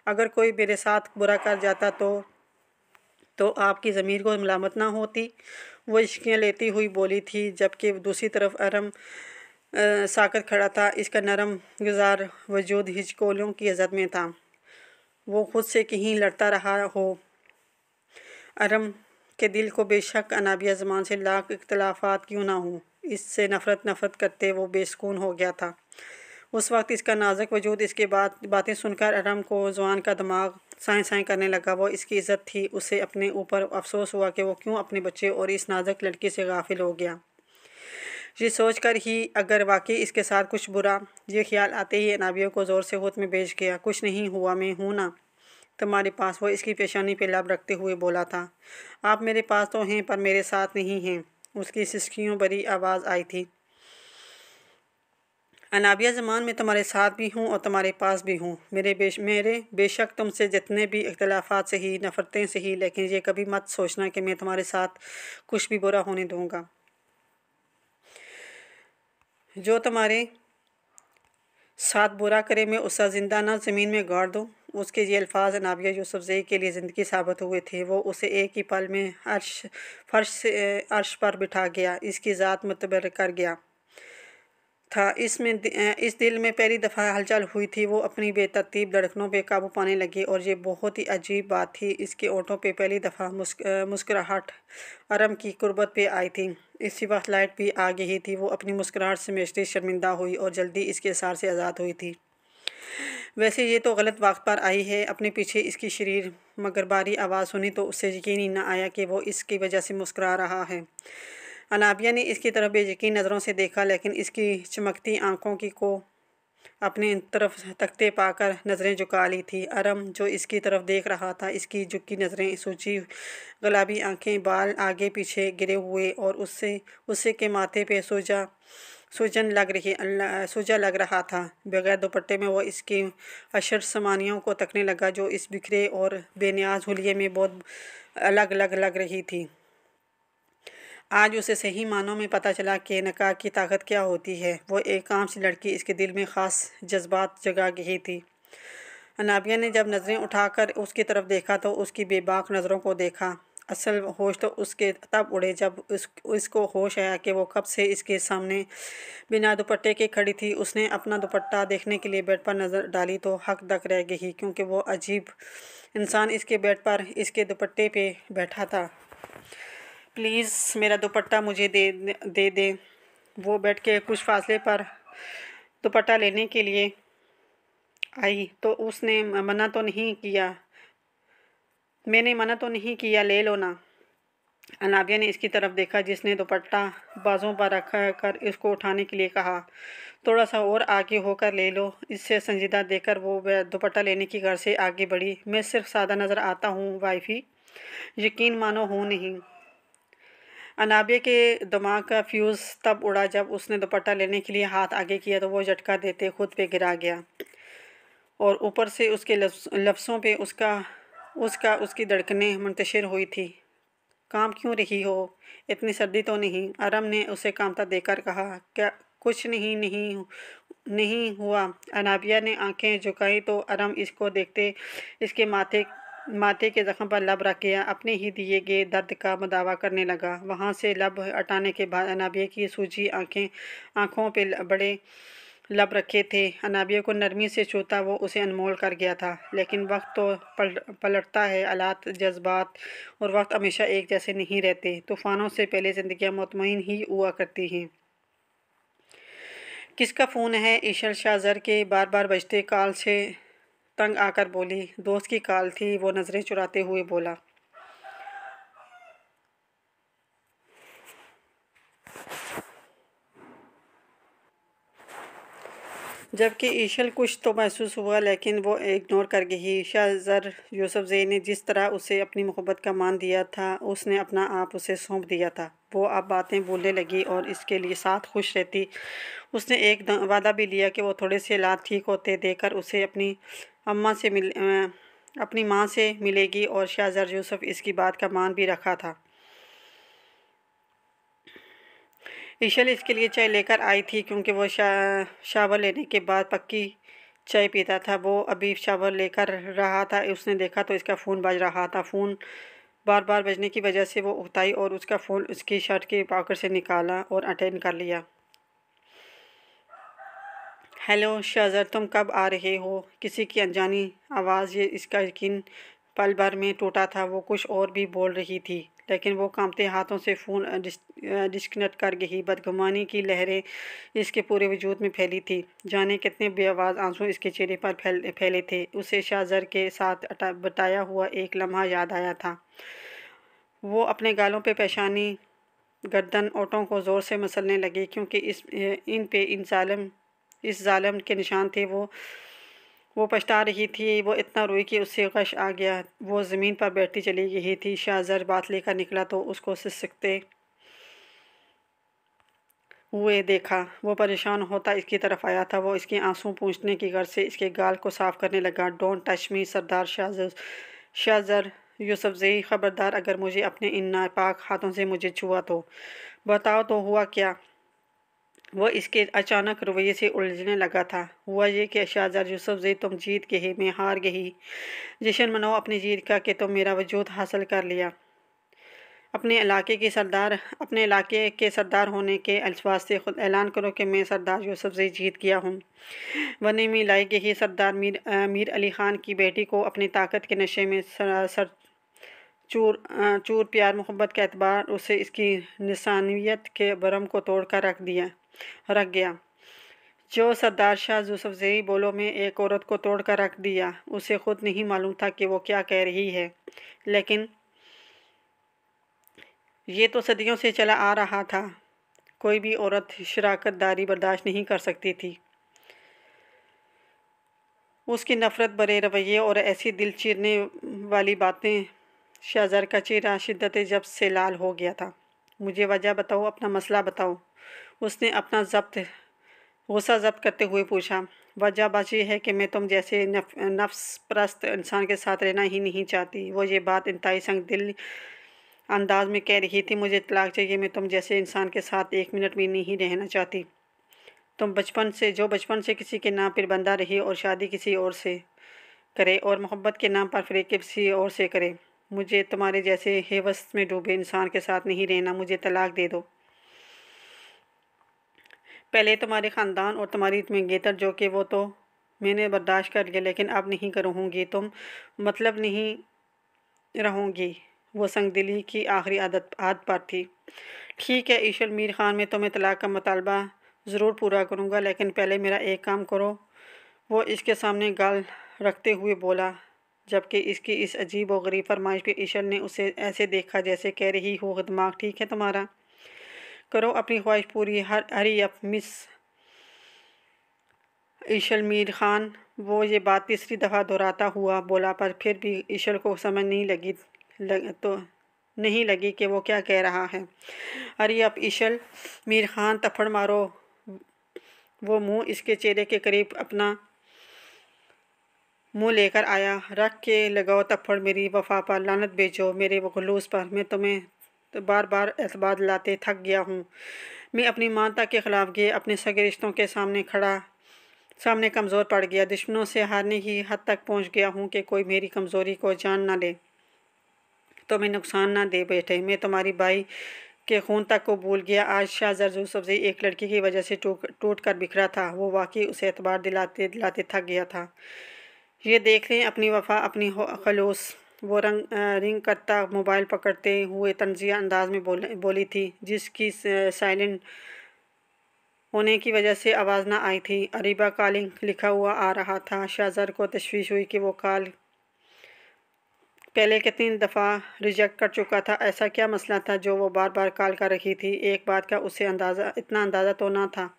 अगर कोई मेरे साथ बुरा कर जाता तो तो आपकी ज़मीर को मलामत ना होती वो इश्कियाँ लेती हुई बोली थी जबकि दूसरी तरफ अरम साकत खड़ा था इसका नरम गुजार वजूद हिचकोलियों की इज़्ज़त में था वो खुद से कहीं लड़ता रहा हो अरम के दिल को बेशक अनाबिया ज़मान से लाख इख्तलाफात क्यों ना हों इससे नफ़रत नफ़रत करते वो बेसकून हो गया था उस वक्त इसका नाजुक वजूद इसके बाद बातें सुनकर अरम को जवान का दिमाग साए साए करने लगा वो इसकी इज़्ज़त थी उसे अपने ऊपर अफसोस हुआ कि वो क्यों अपने बच्चे और इस नाजुक लड़की से गाफिल हो गया ये सोच कर ही अगर वाकई इसके साथ कुछ बुरा ये ख्याल आते ही अनाबिया को ज़ोर से होत में बेच गया कुछ नहीं हुआ मैं हूँ ना तुम्हारे पास वो इसकी पेशानी पे लाभ रखते हुए बोला था आप मेरे पास तो हैं पर मेरे साथ नहीं हैं उसकी सिस्कियों भरी आवाज़ आई थी अनाबिया ज़मान में तुम्हारे साथ भी हूँ और तुम्हारे पास भी हूँ मेरे बेश मेरे बेशक तुमसे जितने भी इख्तलाफात से ही नफ़रतें से ही लेकिन ये कभी मत सोचना कि मैं तुम्हारे साथ कुछ भी बुरा होने दूँगा जो तुम्हारे साथ बुरा करे मैं उसका जिंदा ना ज़मीन में गाड़ दूँ उसके ये अल्फाज नाबिया जई के लिए ज़िंदगी साबित हुए थे वो उसे एक ही पल में अर्श फर्श से अर्श पर बिठा गया इसकी ज़ात मुतबर कर गया था इसमें इस दिल में पहली दफ़ा हलचल हुई थी वो अपनी बेतरतीब धड़कनों पे काबू पाने लगी और ये बहुत ही अजीब बात थी इसके ओठों पे पहली दफ़ा मुस्कुराहट अरम की कुर्बत पे आई थी इसी वक्त लाइट भी आ गई थी वो अपनी मुस्कुराहट से मेशरी शर्मिंदा हुई और जल्दी इसके असार से आज़ाद हुई थी वैसे ये तो गलत वक्त पर आई है अपने पीछे इसकी शरीर मगर बारी आवाज़ सुनी तो उससे यकीन ही ना आया कि वो इसकी वजह से मुस्करा रहा है अनाबिया ने इसकी तरफ बेयकीन नज़रों से देखा लेकिन इसकी चमकती आंखों की को अपने तरफ तख्ते पाकर नज़रें झुका ली थी अरम जो इसकी तरफ देख रहा था इसकी झुकी नज़रें सूची गुलाबी आंखें बाल आगे पीछे गिरे हुए और उससे उससे के माथे पे सूजा सूजन लग रही सूजा लग रहा था बगैर दोपट्टे में वो इसकी अशर समानियों को तकने लगा जो इस बिखरे और बेनियाज हुलिये में बहुत अलग अलग लग रही थी आज उसे सही मानों में पता चला कि नका की ताकत क्या होती है वो एक आम सी लड़की इसके दिल में ख़ास जज्बात जगा गई थी अनाबिया ने जब नज़रें उठाकर उसकी तरफ देखा तो उसकी बेबाक नज़रों को देखा असल होश तो उसके तब उड़े जब उस उसको होश आया कि वो कब से इसके सामने बिना दुपट्टे के खड़ी थी उसने अपना दुपट्टा देखने के लिए बेड पर नज़र डाली तो हक दक रह गई क्योंकि वो अजीब इंसान इसके बेड पर इसके दुपट्टे पे बैठा था प्लीज़ मेरा दुपट्टा मुझे दे दे दे वो बैठ के कुछ फासले पर दुपट्टा लेने के लिए आई तो उसने मना तो नहीं किया मैंने मना तो नहीं किया ले लो ना अनाबिया ने इसकी तरफ देखा जिसने दुपट्टा बाजों पर रख कर इसको उठाने के लिए कहा थोड़ा सा और आगे होकर ले लो इससे संजीदा देकर वो दुपट्टा लेने की घर से आगे बढ़ी मैं सिर्फ सादा नज़र आता हूँ वाइफी यकीन मानो हूँ नहीं अनाबिया के दिमाग का फ्यूज़ तब उड़ा जब उसने दुपट्टा लेने के लिए हाथ आगे किया तो वो झटका देते खुद पे गिरा गया और ऊपर से उसके लफ्सों पे उसका उसका उसकी धड़कने मुंतशर हुई थी काम क्यों रही हो इतनी सर्दी तो नहीं अरम ने उसे कामता देकर कहा क्या कुछ नहीं नहीं नहीं हुआ अनाबिया ने आंखें झुकाई तो अरम इसको देखते इसके माथे माथे के जख्म पर लब रख गया अपने ही दिए गए दर्द का मदावा करने लगा वहाँ से लब हटाने के बाद अनाबिया की सूझी आँखें आँखों पर बड़े लब रखे थे अनाबिया को नरमी से छूता वो उसे अनमोल कर गया था लेकिन वक्त तो पल, पलटता है आलात जज्बात और वक्त हमेशा एक जैसे नहीं रहते तूफ़ानों से पहले ज़िंदियाँ मतमिन ही हुआ करती हैं किसका फ़ोन है ईशर शाहजर के बार बार बजते काल से तंग आकर बोली दोस्त की काल थी वो नज़रें चुराते हुए बोला जबकि ईशल कुछ तो महसूस हुआ लेकिन वो इग्नोर कर गई ईशा ज़र यूसुफ जई ने जिस तरह उसे अपनी मोहब्बत का मान दिया था उसने अपना आप उसे सौंप दिया था वो अब बातें बोलने लगी और इसके लिए साथ खुश रहती उसने एक वादा भी लिया कि वो थोड़े से लात ठीक होते देकर उसे अपनी अम्मा से मिल अपनी माँ से मिलेगी और शाहजर यूसुफ इसकी बात का मान भी रखा था इशल इसके लिए चाय लेकर आई थी क्योंकि वो शा शावर लेने के बाद पक्की चाय पीता था वो अभी शावर लेकर रहा था उसने देखा तो इसका फ़ोन बज रहा था फ़ोन बार बार बजने की वजह से वो उतारी और उसका फ़ोन उसकी शर्ट के पॉकेट से निकाला और अटेंड कर लिया हेलो शाजर तुम कब आ रहे हो किसी की अनजानी आवाज़ ये इसका यकीन पल भर में टूटा था वो कुछ और भी बोल रही थी लेकिन वो कामते हाथों से फ़ोन डिस्कनेक्ट कर गई बदगुमानी की लहरें इसके पूरे वजूद में फैली थी जाने कितने बेआवाज़ आंसू इसके चेहरे पर फैल फैले थे उसे शाहजर के साथ बताया हुआ एक लम्हा याद आया था वो अपने गालों पे पेशानी गर्दन ओटों को ज़ोर से मसलने लगे क्योंकि इस इन पे इन जालम इस जालम के निशान थे वो वो पछता रही थी वो इतना रोई कि उससे गश आ गया वो ज़मीन पर बैठती चली गई थी शाहजर बात लेकर निकला तो उसको सिसकते हुए देखा वो परेशान होता इसकी तरफ आया था वो इसके आंसू पूछने की गर्ज से इसके गाल को साफ़ करने लगा don't touch me Sardar Shahzar Shahzar Yousafzai ख़बरदार अगर मुझे अपने इन नापाक हाथों से मुझे छुआ तो बताओ तो हुआ क्या वह इसके अचानक रवैये से उलझने लगा था हुआ ये कि शाहजहार यूसुफ जी तुम जीत गई मैं हार गई जशन मनाओ अपनी जीत का कि तुम तो मेरा वजूद हासिल कर लिया अपने इलाके के सरदार अपने इलाके के सरदार होने के अल्फाज से खुद ऐलान करो कि मैं सरदार यूसुफ जी जीत गया हूँ वन में लाई गई सरदार मीर आ, मीर अली ख़ान की बेटी को अपनी ताकत के नशे में सर, सर चूर चूर प्यार मोहब्बत के अतबार उसे इसकी निसानियत के भरम को तोड़ कर रख दिया रख गया जो सरदार शाह जूसफ जई बोलों में एक औरत को तोड़ कर रख दिया उसे खुद नहीं मालूम था कि वो क्या कह रही है लेकिन ये तो सदियों से चला आ रहा था कोई भी औरत शराकत दारी बर्दाश्त नहीं कर सकती थी उसकी नफ़रत बरे रवैये और ऐसी दिल चीरने वाली बातें शाहजर का चेहरा शिद्दत जब से लाल हो गया था मुझे वजह बताओ अपना मसला बताओ उसने अपना जब्त गुस्सा जब्त करते हुए पूछा वजह बस ये है कि मैं तुम जैसे नफ्स परस्त इंसान के साथ रहना ही नहीं चाहती वो ये बात इंतई संग दिल अंदाज में कह रही थी मुझे तलाक चाहिए मैं तुम जैसे इंसान के साथ एक मिनट भी नहीं रहना चाहती तुम बचपन से जो बचपन से किसी के नाम पर बंदा रहे और शादी किसी और से करे और मोहब्बत के नाम पर फिर किसी और से करे मुझे तुम्हारे जैसे हेवस में डूबे इंसान के साथ नहीं रहना मुझे तलाक दे दो पहले तुम्हारे ख़ानदान और तुम्हारी गेतर जो कि वो तो मैंने बर्दाश्त कर लिया लेकिन अब नहीं करूँगी तुम मतलब नहीं रहूँगी वो संग दिली की आखिरी आदत आद पर थी ठीक है ईशल मीर ख़ान में तुम्हें तलाक का मतालबा ज़रूर पूरा करूँगा लेकिन पहले मेरा एक काम करो वो इसके सामने गाल रखते हुए बोला जबकि इसकी इस अजीब और गरीब फरमाइश पर ईशल ने उसे ऐसे देखा जैसे कह रही हो दिमाग ठीक है तुम्हारा करो अपनी ख्वाहिश पूरी हर hurry up miss Eshal Meer Khan वो ये बात तीसरी दफ़ा दोहराता हुआ बोला पर फिर भी ईशल को समझ नहीं लगी लग, तो नहीं लगी कि वो क्या कह रहा है अरे अब ईशल मीर खान तफड़ मारो वो मुंह इसके चेहरे के करीब अपना मुंह लेकर आया रख के लगाओ तफड़ मेरी वफा पर लानत भेजो मेरे वलूस पर मैं तुम्हें तो बार बार एतबाद लाते थक गया हूँ मैं अपनी मानता के ख़िलाफ़ गए अपने सगे रिश्तों के सामने खड़ा सामने कमज़ोर पड़ गया दुश्मनों से हारने की हद तक पहुँच गया हूँ कि कोई मेरी कमज़ोरी को जान ना ले तो मैं नुकसान ना दे बैठे मैं तुम्हारी बाई के खून तक को भूल गया आज शाह जरजू सब्ज़ी एक लड़की की वजह से टूट टूट कर बिखरा था वो वाकई उसे एतबार दिलाते दिलाते थक गया था ये देख लें अपनी वफा अपनी खलूस वो रंग रिंग करता मोबाइल पकड़ते हुए तंजिया अंदाज में बोल बोली थी जिसकी साइलेंट होने की वजह से आवाज़ ना आई थी अरीबा कॉलिंग लिखा हुआ आ रहा था शाहजर को तशवीश हुई कि वो कॉल पहले के तीन दफ़ा रिजेक्ट कर चुका था ऐसा क्या मसला था जो वो बार बार कॉल कर रखी थी एक बात का उसे अंदाज़ा इतना अंदाज़ा तो ना था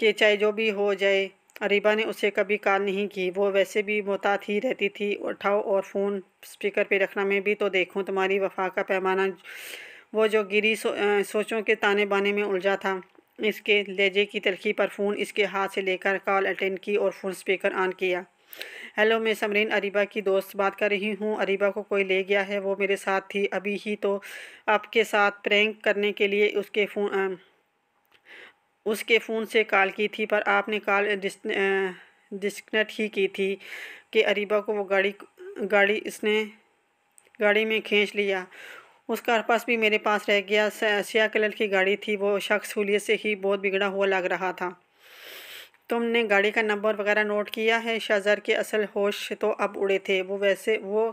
कि चाहे जो भी हो जाए अरीबा ने उसे कभी कॉल नहीं की वो वैसे भी मोहतात ही रहती थी उठाओ और फ़ोन स्पीकर पे रखना मैं भी तो देखूँ तुम्हारी वफा का पैमाना वो जो गिरी सो, सोचों के ताने बाने में उलझा था इसके लेजे की तलखी पर फ़ोन इसके हाथ से लेकर कॉल अटेंड की और फ़ोन स्पीकर ऑन किया हेलो मैं समरीन अरीबा की दोस्त बात कर रही हूँ अरीबा को कोई ले गया है वो मेरे साथ थी अभी ही तो आपके साथ प्रैंक करने के लिए उसके फ़ोन उसके फ़ोन से कॉल की थी पर आपने कॉल डिस्कनेक्ट ही की थी कि अरीबा को वो गाड़ी गाड़ी इसने गाड़ी में खींच लिया उसका पास भी मेरे पास रह गया सिया कलर की गाड़ी थी वो शख्स हुलियत से ही बहुत बिगड़ा हुआ लग रहा था तुमने गाड़ी का नंबर वगैरह नोट किया है शाहजर के असल होश तो अब उड़े थे वो वैसे वो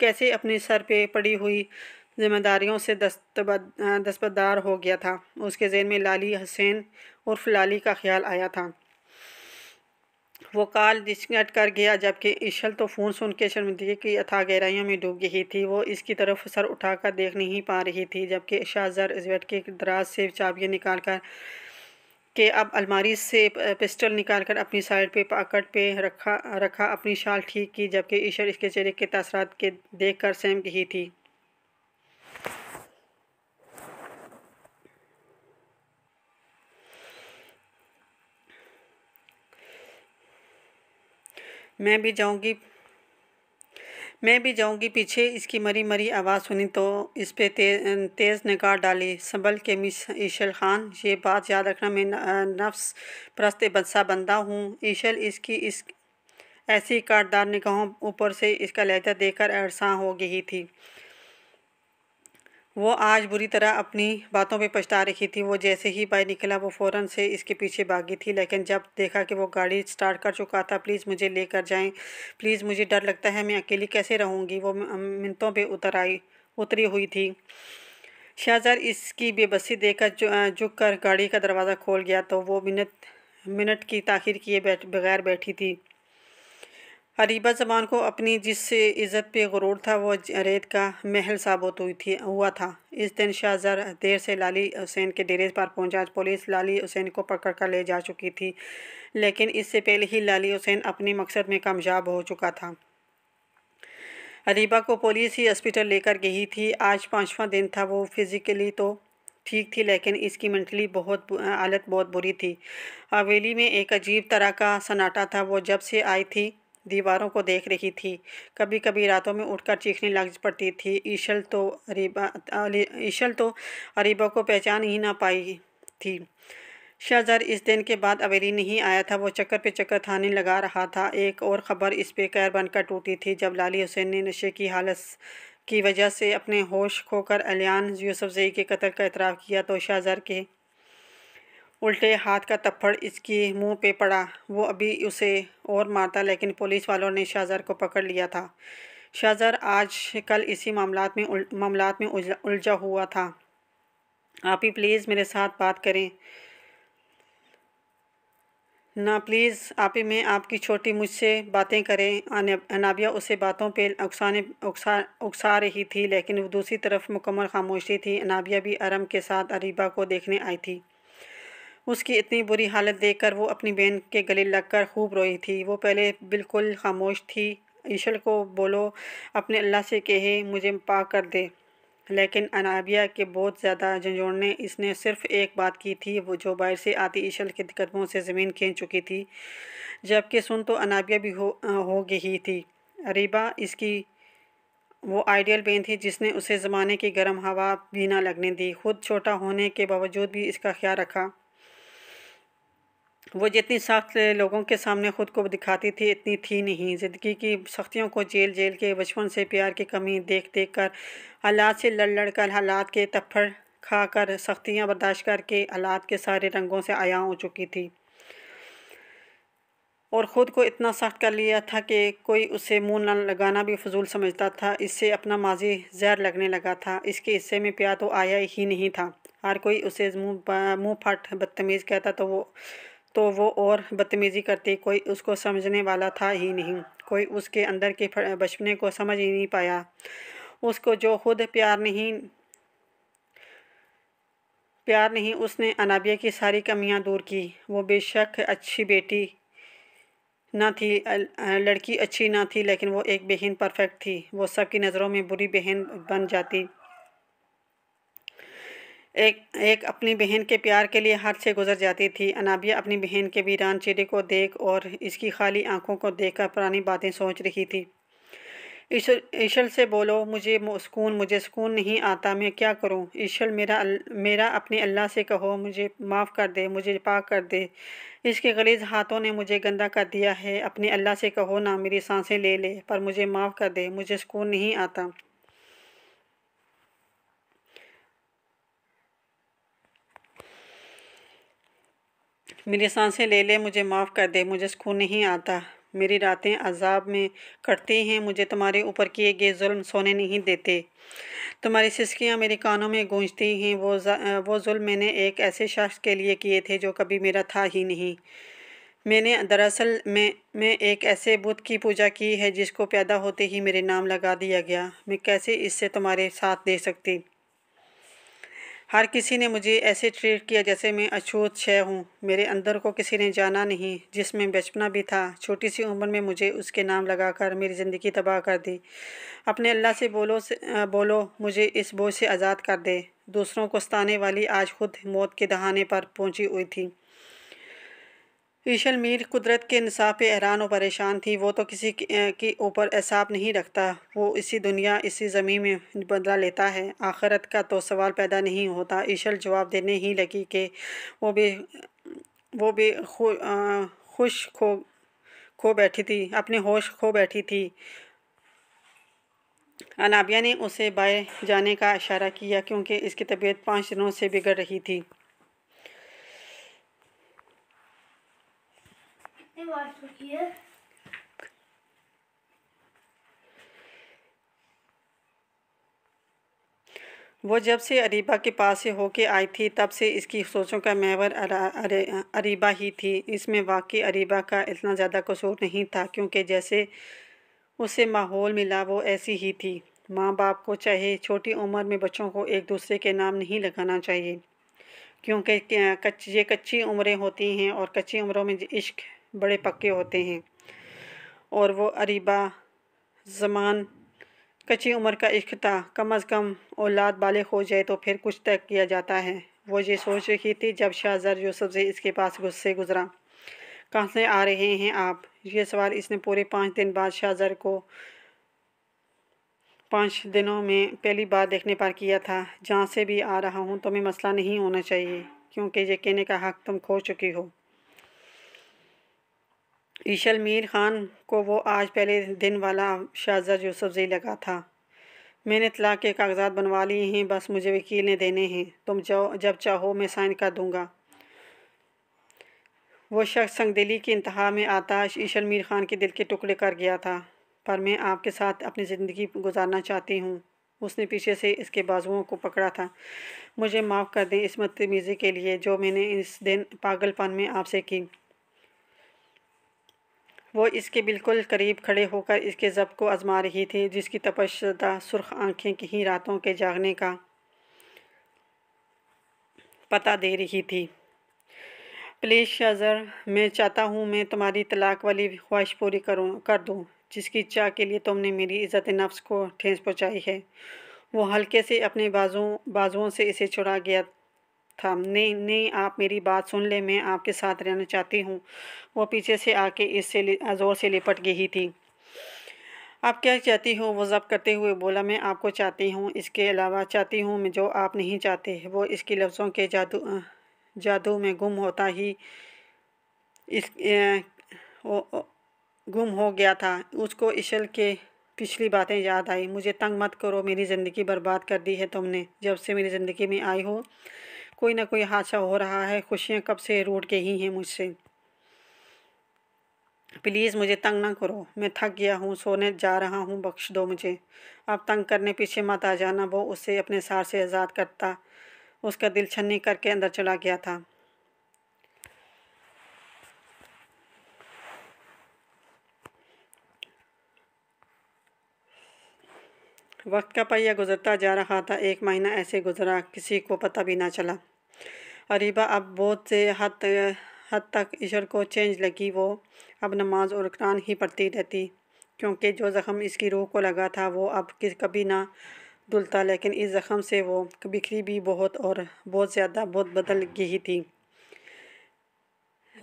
कैसे अपने सर पे पड़ी हुई जिम्मेदारियों से दस्तबद दस्तबदार हो गया था उसके जेन में लाली हसैन उर्फ लाली का ख्याल आया था वो काल डिस्कट कर गया जबकि इशल तो फ़ोन सुन के शर्मिंदगी की अथा गहराइयों में डूब गई थी वो इसकी तरफ सर उठाकर देख नहीं पा रही थी जबकि शाहजर इजवेट के दराज से चाबियाँ निकाल कर के अब अलमारी से पिस्टल निकाल कर अपनी साइड पे पाकट पे रखा रखा अपनी शाल ठीक की जबकि इशल इसके चेहरे के तसरात के देख कर सहम गई थी मैं भी जाऊँगी मैं भी जाऊँगी पीछे इसकी मरी मरी आवाज़ सुनी तो इस पर ते, तेज़ निकाह डाली संभल के मिस ईशल ख़ान ये बात याद रखना मैं नफ्स प्रस्त बदसा बंदा हूँ ईशल इसकी इस ऐसी कारदार निगाहों ऊपर से इसका लहजा देकर अरसा हो गई थी वो आज बुरी तरह अपनी बातों पे पछता रही थी वो जैसे ही बाहर निकला वो फ़ौरन से इसके पीछे भागी थी लेकिन जब देखा कि वो गाड़ी स्टार्ट कर चुका था प्लीज़ मुझे लेकर जाएं प्लीज़ मुझे डर लगता है मैं अकेली कैसे रहूँगी वो मिनटों पे उतर आई उतरी हुई थी शाहजहर इसकी बेबसी देखकर झुक कर गाड़ी का दरवाज़ा खोल गया तो वो मिनट मिनट की ताखिर किए बैठ बगैर बैठी थी अरीबा ज़बान को अपनी जिससे इज़्ज़त पे गुरूर था वो रेत का महल साबित हुई थी हुआ था इस दिन शाहजर देर से लाली हुसैन के डेरे पर पहुंचा पुलिस लाली हुसैन को पकड़ कर ले जा चुकी थी लेकिन इससे पहले ही लाली हुसैन अपने मकसद में कामयाब हो चुका था अरीबा को पुलिस ही हॉस्पिटल लेकर गई थी आज पाँचवा दिन था वो फिज़िकली तो ठीक थी लेकिन इसकी मेंटली बहुत हालत बहुत बुरी थी हवेली में एक अजीब तरह का सन्नाटा था वो जब से आई थी दीवारों को देख रही थी कभी कभी रातों में उठकर चीखने लग पड़ती थी ईशल तो अरीबा ईशल तो अरीबा को पहचान ही ना पाई थी शाहजहर इस दिन के बाद अवेली नहीं आया था वो चक्कर पे चक्कर थाने लगा रहा था एक और ख़बर इस पे कैर बनकर टूटी थी जब लाली हुसैन ने नशे की हालत की वजह से अपने होश खोकर अलियान यूसफजई के कत्ल का इतराफ़ किया तो शाहजहर के उल्टे हाथ का तप्पड़ इसके मुंह पे पड़ा वो अभी उसे और मारता लेकिन पुलिस वालों ने शाहजर को पकड़ लिया था शाहजर आज कल इसी मामलात में उल, मामलात में उलझा हुआ था आप ही प्लीज़ मेरे साथ बात करें ना प्लीज़ आप ही मैं आपकी छोटी मुझसे बातें करें अनाबिया उसे बातों पे उकसाने उकसा उकसा रही थी लेकिन दूसरी तरफ मुकम्मल खामोशी थी अनाबिया भी अरम के साथ अरीबा को देखने आई थी उसकी इतनी बुरी हालत देखकर वो अपनी बहन के गले लगकर खूब रोई थी वो पहले बिल्कुल खामोश थी ईशल को बोलो अपने अल्लाह से कहे मुझे पा कर दे लेकिन अनाबिया के बहुत ज़्यादा झंझोड़ने इसने सिर्फ एक बात की थी वो जो बाहर से आती ईशल के कदमों से ज़मीन खींच चुकी थी जबकि सुन तो अनाबिया भी हो हो गई ही थी अरीबा इसकी वो आइडियल बहन थी जिसने उसे ज़माने की गर्म हवा भी ना लगने दी खुद छोटा होने के बावजूद भी इसका ख्याल रखा वो जितनी सख्त लोगों के सामने ख़ुद को दिखाती थी इतनी थी नहीं ज़िंदगी की सख्तियों को जेल जेल के बचपन से प्यार की कमी देख देख कर हालात से लड़ लड़ कर हालात के तफ्फड़ खा कर सख्तियाँ बर्दाश्त करके हालात के सारे रंगों से आया हो चुकी थी और ख़ुद को इतना सख्त कर लिया था कि कोई उसे मुंह न लगाना भी फजूल समझता था इससे अपना माजी जहर लगने लगा था इसके हिस्से में प्यार तो आया ही नहीं था हर कोई उसे मुंह मुंह फट बदतमीज़ कहता तो वो तो वो और बदतमीज़ी करती कोई उसको समझने वाला था ही नहीं कोई उसके अंदर के बचपने को समझ ही नहीं पाया उसको जो खुद प्यार नहीं प्यार नहीं उसने अनाबिया की सारी कमियां दूर की वो बेशक अच्छी बेटी ना थी लड़की अच्छी ना थी लेकिन वो एक बहन परफेक्ट थी वो सबकी नज़रों में बुरी बहन बन जाती एक एक अपनी बहन के प्यार के लिए हाथ से गुजर जाती थी अनाबिया अपनी बहन के वीरान चेहरे को देख और इसकी खाली आंखों को देखकर पुरानी बातें सोच रही थी ईशल से बोलो मुझे सुकून मुझे सुकून नहीं आता मैं क्या करूं ईशल मेरा मेरा अपने अल्लाह से कहो मुझे माफ़ कर दे मुझे पाक कर दे इसके गलीज हाथों ने मुझे गंदा कर दिया है अपने अल्लाह से कहो ना मेरी सांसें ले ले पर मुझे माफ़ कर दे मुझे सुकून नहीं आता मेरी सांसें ले ले मुझे माफ़ कर दे मुझे सुकून नहीं आता मेरी रातें अजाब में कटती हैं मुझे तुम्हारे ऊपर किए गए जुल्म सोने नहीं देते तुम्हारी सिस्कियाँ मेरे कानों में गूंजती हैं वो वो जुल्म मैंने एक ऐसे शख्स के लिए किए थे जो कभी मेरा था ही नहीं मैंने दरअसल मैं मैं एक ऐसे बुत की पूजा की है जिसको पैदा होते ही मेरे नाम लगा दिया गया मैं कैसे इससे तुम्हारे साथ दे सकती हर किसी ने मुझे ऐसे ट्रीट किया जैसे मैं अछूत छह हूँ मेरे अंदर को किसी ने जाना नहीं जिसमें बचपना भी था छोटी सी उम्र में मुझे उसके नाम लगाकर मेरी ज़िंदगी तबाह कर दी अपने अल्लाह से बोलो से बोलो मुझे इस बोझ से आज़ाद कर दे दूसरों को सताने वाली आज खुद मौत के दहाने पर पहुँची हुई थी ईशल मीर कुदरत के इंसाफ पे हैरान और परेशान थी वो तो किसी के ऊपर एहसाब नहीं रखता वो इसी दुनिया इसी ज़मीन में बदला लेता है आखरत का तो सवाल पैदा नहीं होता ईशल जवाब देने ही लगी कि वो भी वो भी खु, आ, खुश खो खो बैठी थी अपने होश खो बैठी थी अनाबिया ने उसे बाय जाने का इशारा किया क्योंकि इसकी तबीयत पाँच दिनों से बिगड़ रही थी वॉश की है वो जब से अरीबा के पास से होके आई थी तब से इसकी सोचों का महवर अरीबा ही थी इसमें वाकई अरीबा का इतना ज़्यादा कसूर नहीं था क्योंकि जैसे उसे माहौल मिला वो ऐसी ही थी माँ बाप को चाहे छोटी उम्र में बच्चों को एक दूसरे के नाम नहीं लगाना चाहिए क्योंकि कच्ची ये कच्ची उम्रें होती हैं और कच्ची उम्रों में इश्क बड़े पक्के होते हैं और वो अरीबा जमान कच्ची उम्र का इख्ता कम अज़ कम औलाद बालिग हो जाए तो फिर कुछ तय किया जाता है वो ये सोच रही थी जब शाहजर यूसुफ से इसके पास गुस्से गुज़रा कहाँ से आ रहे हैं आप ये सवाल इसने पूरे पाँच दिन बाद शाहजर को पाँच दिनों में पहली बार देखने पर किया था जहाँ से भी आ रहा हूँ तुम्हें मसला नहीं होना चाहिए क्योंकि ये कहने का हक तुम खो चुकी हो ईशल मीर ख़ान को वो आज पहले दिन वाला शाहजा यूसुफजई लगा था मैंने तलाक के कागजात बनवा लिए हैं बस मुझे वकील ने देने हैं तुम जाओ जब चाहो मैं साइन कर दूँगा वो शख्स संगदिली की इंतहा में आता ईशल मीर ख़ान के दिल के टुकड़े कर गया था पर मैं आपके साथ अपनी ज़िंदगी गुजारना चाहती हूँ उसने पीछे से इसके बाजुओं को पकड़ा था मुझे माफ़ कर दें इस मतमीज़ी के लिए जो मैंने इस दिन पागलपन में आपसे की वो इसके बिल्कुल करीब खड़े होकर इसके जब को आजमा रही थी जिसकी तपशदा सुर्ख आँखें कहीं रातों के जागने का पता दे रही थी प्लीज़ शाजर मैं चाहता हूँ मैं तुम्हारी तलाक वाली ख्वाहिश पूरी करूँ कर दूँ जिसकी चाह के लिए तुमने मेरी इज़्ज़त नफ्स को ठेस पहुँचाई है वो हल्के से अपने बाजुओं बाजुओं से इसे छुड़ा गया था नहीं नहीं आप मेरी बात सुन ले मैं आपके साथ रहना चाहती हूँ वो पीछे से आके इससे ज़ोर से लिपट गई थी आप क्या चाहती हो वो जब करते हुए बोला मैं आपको चाहती हूँ इसके अलावा चाहती हूँ जो आप नहीं चाहते वो इसके लफ्ज़ों के जादू जादू में गुम होता ही इस ए, गुम हो गया था उसको इशल के पिछली बातें याद आई मुझे तंग मत करो मेरी ज़िंदगी बर्बाद कर दी है तुमने जब से मेरी ज़िंदगी में आई हो कोई ना कोई हादसा हो रहा है खुशियाँ कब से रूट के ही हैं मुझसे प्लीज़ मुझे तंग ना करो मैं थक गया हूँ सोने जा रहा हूँ बख्श दो मुझे अब तंग करने पीछे मत आ जाना वो उसे अपने सार से आज़ाद करता उसका दिल छन्नी करके अंदर चला गया था वक्त का पहिया गुजरता जा रहा था एक महीना ऐसे गुजरा किसी को पता भी ना चला अरीबा अब बहुत से हद हद तक ईश्वर को चेंज लगी वो अब नमाज और कुरान ही पढ़ती रहती क्योंकि जो ज़ख़म इसकी रूह को लगा था वो अब किस कभी ना धुलता लेकिन इस ज़ख़म से वो बिखरी भी बहुत और बहुत ज़्यादा बहुत बदल गई थी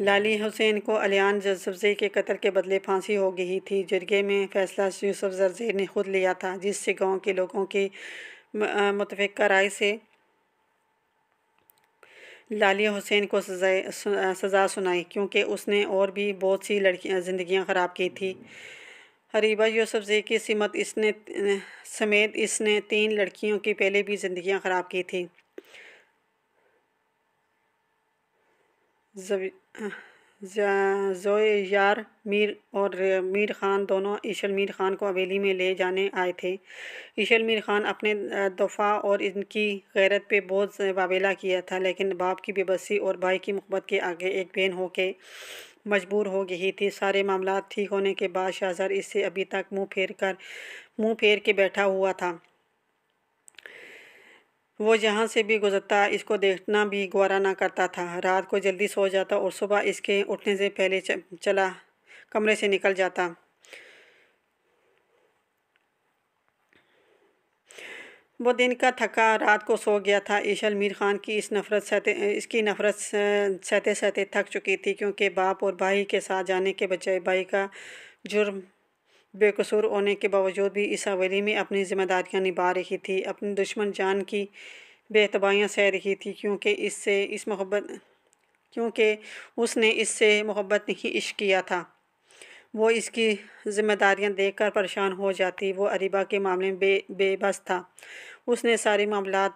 लाली हुसैन को अलियान जरसबजे के कतल के बदले फांसी हो गई थी जिरगे में फैसला यूसुफ जरजे ने खुद लिया था जिससे गांव के लोगों की मुतफ़ राय से लाली हुसैन को सजा सज़ा सुनाई क्योंकि उसने और भी बहुत सी लड़कियाँ ज़िंदगियाँ ख़राब की थी हरीबा यूसुफजई की सिमत इसने समेत इसने तीन लड़कियों की पहले भी ज़िंदगियाँ ख़राब की थी यार मीर और मीर ख़ान दोनों ईशल मीर ख़ान को हवेली में ले जाने आए थे ईशल मीर ख़ान अपने दफ़ा और इनकी गैरत पे बहुत वावेला किया था लेकिन बाप की बेबसी और भाई की मोहब्बत के आगे एक बहन हो के मजबूर हो गई थी सारे मामला ठीक होने के बाद शाहजहर इससे अभी तक मुंह फेर कर मुंह फेर के बैठा हुआ था वो जहाँ से भी गुजरता इसको देखना भी गवारा ना करता था रात को जल्दी सो जाता और सुबह इसके उठने से पहले चला कमरे से निकल जाता वो दिन का थका रात को सो गया था ईशल मीर खान की इस नफ़रत सहते इसकी नफ़रत सहते सहते थक चुकी थी क्योंकि बाप और भाई के साथ जाने के बजाय भाई का जुर्म बेकसूर होने के बावजूद भी इस हवेली में अपनी जिम्मेदारियां निभा रही थी अपनी दुश्मन जान की बेतबाहियाँ सह रही थी क्योंकि इससे इस मोहब्बत क्योंकि उसने इससे मोहब्बत नहीं इश्क किया था वो इसकी जिम्मेदारियां देखकर परेशान हो जाती वो अरिबा के मामले में बे बेबस था उसने सारे मामला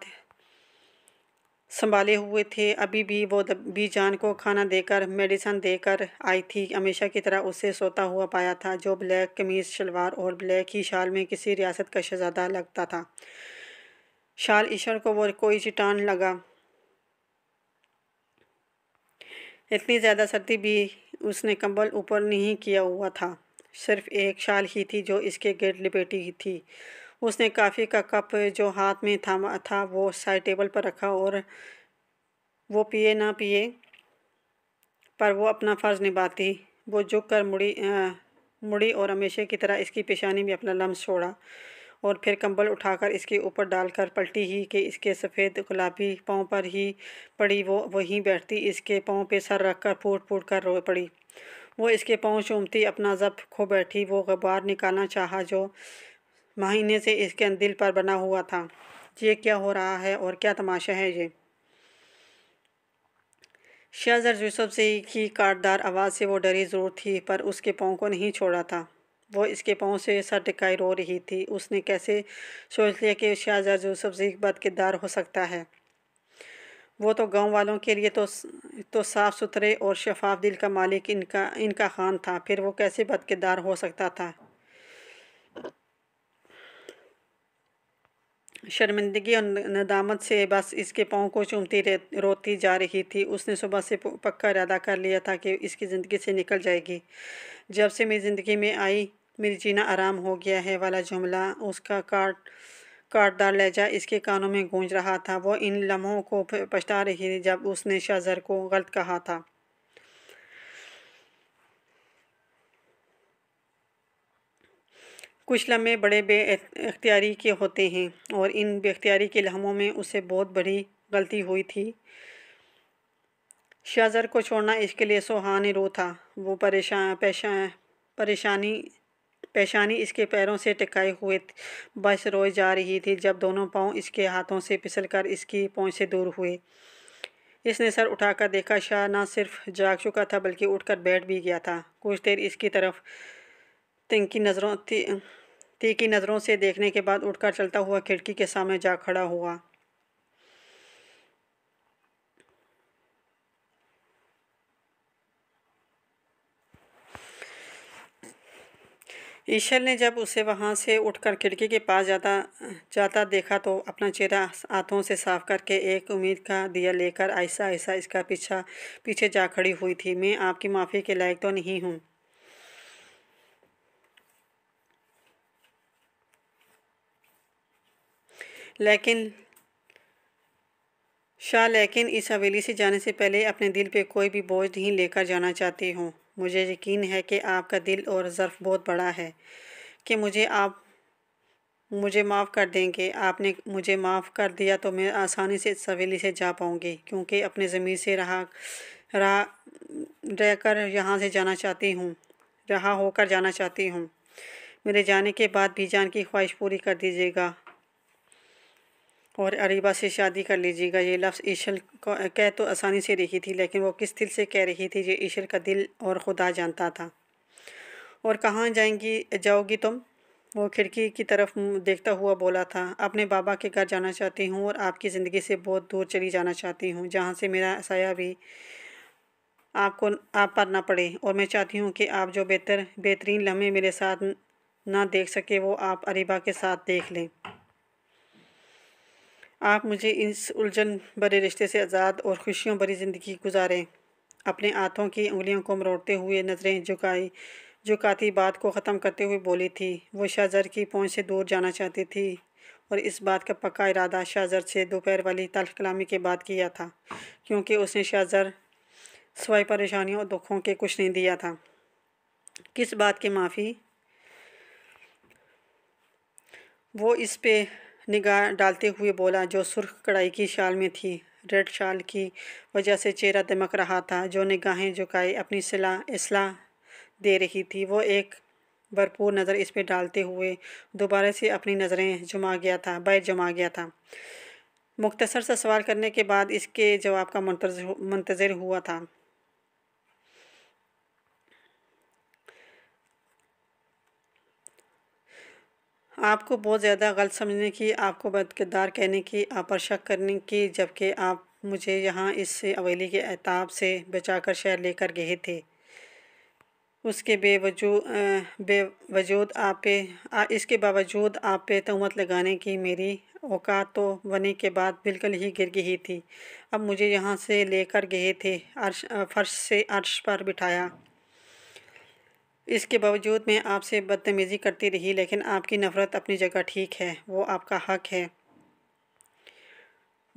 संभाले हुए थे अभी भी वो जान को खाना देकर मेडिसन देकर आई थी हमेशा की तरह उसे सोता हुआ पाया था जो ब्लैक कमीज़ शलवार और ब्लैक ही शाल में किसी रियासत का शहजादा लगता था शाल ईशर को वो कोई चिटान लगा इतनी ज़्यादा सर्दी भी उसने कंबल ऊपर नहीं किया हुआ था सिर्फ एक शाल ही थी जो इसके गिर लपेटी थी उसने काफ़ी का कप जो हाथ में थामा था वो साइड टेबल पर रखा और वो पिए ना पिए पर वो अपना फ़र्ज़ निभाती वो झुक कर मुड़ी आ, मुड़ी और हमेशा की तरह इसकी पेशानी में अपना लम्स छोड़ा और फिर कंबल उठाकर इसके ऊपर डालकर पलटी ही कि इसके सफ़ेद गुलाबी पाँव पर ही पड़ी वो वहीं बैठती इसके पाँव पे सर रख कर फूट फूट कर रो पड़ी वो इसके पाँव चूमती अपना जब खो बैठी वो गबार निकालना चाहा जो महीने से इसके दिल पर बना हुआ था ये क्या हो रहा है और क्या तमाशा है ये शहजर यूसुफ से की काटदार आवाज़ से वो डरी ज़रूर थी पर उसके पाँव को नहीं छोड़ा था वो इसके पाँव से सर टिकाई रो रही थी उसने कैसे सोच लिया कि शहजर यूसुफ जी बद किरदार हो सकता है वो तो गांव वालों के लिए तो तो साफ़ सुथरे और शफाफ दिल का मालिक इनका इनका ख़ान था फिर वो कैसे बद किरदार हो सकता था शर्मिंदगी और नदामत से बस इसके पाँव को चूमती रोती जा रही थी उसने सुबह से पक्का इरादा कर लिया था कि इसकी ज़िंदगी से निकल जाएगी जब से मेरी ज़िंदगी में आई मेरी जीना आराम हो गया है वाला जुमला उसका काट काटदार लहजा इसके कानों में गूंज रहा था वो इन लम्हों को पछता रही थी जब उसने शाहजर को गलत कहा था कुछ लम्हे बड़े बे अख्तियारी के होते हैं और इन बेख्तियारी के लम्हों में उसे बहुत बड़ी गलती हुई थी शाहजर को छोड़ना इसके लिए सोहान रो था वो परेशान पेशा परेशानी पेशानी इसके पैरों से टिकाए हुए बस रोए जा रही थी जब दोनों पाँव इसके हाथों से कर इसकी पहुँच से दूर हुए इसने सर उठाकर देखा शाह ना सिर्फ जाग चुका था बल्कि उठकर बैठ भी गया था कुछ देर इसकी तरफ तिनकी नज़रों ती, की नज़रों से देखने के बाद उठकर चलता हुआ खिड़की के सामने जा खड़ा हुआ ईशल ने जब उसे वहाँ से उठकर खिड़की के पास जाता जाता देखा तो अपना चेहरा हाथों से साफ करके एक उम्मीद का दिया लेकर ऐसा ऐसा इसका पीछा पीछे जा खड़ी हुई थी मैं आपकी माफ़ी के लायक तो नहीं हूँ लेकिन शाह लेकिन इस हवेली से जाने से पहले अपने दिल पे कोई भी बोझ नहीं लेकर जाना चाहती हूँ मुझे यकीन है कि आपका दिल और ज़र्फ बहुत बड़ा है कि मुझे आप मुझे माफ़ कर देंगे आपने मुझे माफ़ कर दिया तो मैं आसानी से इस हवेली से जा पाऊँगी क्योंकि अपने ज़मीन से रहा रहा रह कर यहाँ से जाना चाहती हूँ रहा होकर जाना चाहती हूँ मेरे जाने के बाद भी जान की ख्वाहिश पूरी कर दीजिएगा और अरीबा से शादी कर लीजिएगा ये लफ्ज़ ईशल कह तो आसानी से रही थी लेकिन वो किस दिल से कह रही थी ये ईशल का दिल और खुदा जानता था और कहाँ जाएंगी जाओगी तुम वो खिड़की की तरफ देखता हुआ बोला था अपने बाबा के घर जाना चाहती हूँ और आपकी ज़िंदगी से बहुत दूर चली जाना चाहती हूँ जहाँ से मेरा साया भी आपको आप पर ना पड़े और मैं चाहती हूँ कि आप जो बेहतर बेहतरीन लम्हे मेरे साथ ना देख सके वो आप अरीबा के साथ देख लें आप मुझे इस उलझन भरे रिश्ते से आज़ाद और खुशियों भरी ज़िंदगी गुजारें अपने हाथों की उंगलियों को मरोड़ते हुए नज़रें झुकाई झुकाती बात को ख़त्म करते हुए बोली थी वो शाहजर की पहुँच से दूर जाना चाहती थी और इस बात का पक्का इरादा शाहजर से दोपहर वाली तल्ख कलामी के बाद किया था क्योंकि उसने शाहजर सवाई परेशानियों और दुखों के कुछ नहीं दिया था किस बात की माफ़ी वो इस पे निगाह डालते हुए बोला जो सुर्ख कढ़ाई की शाल में थी रेड शाल की वजह से चेहरा दमक रहा था जो निगाहें झुकाए अपनी सिला असलाह दे रही थी वो एक भरपूर नज़र इस पर डालते हुए दोबारा से अपनी नज़रें जमा गया था बैर जमा गया था मुख्तसर सा सवाल करने के बाद इसके जवाब का मंतज़र हुआ था आपको बहुत ज़्यादा गलत समझने की आपको बदकिरदार कहने की आप पर शक करने की जबकि आप मुझे यहाँ इस अवेली के अहताब से बचाकर शहर लेकर गए थे उसके बेवजू बेवजूद आप पे आ, इसके बावजूद आप पे तहमत लगाने की मेरी औकात तो बने के बाद बिल्कुल ही गिर गई थी अब मुझे यहाँ से लेकर गए थे अर्श फर्श से अर्श पर बिठाया इसके बावजूद मैं आपसे बदतमीज़ी करती रही लेकिन आपकी नफ़रत अपनी जगह ठीक है वो आपका हक है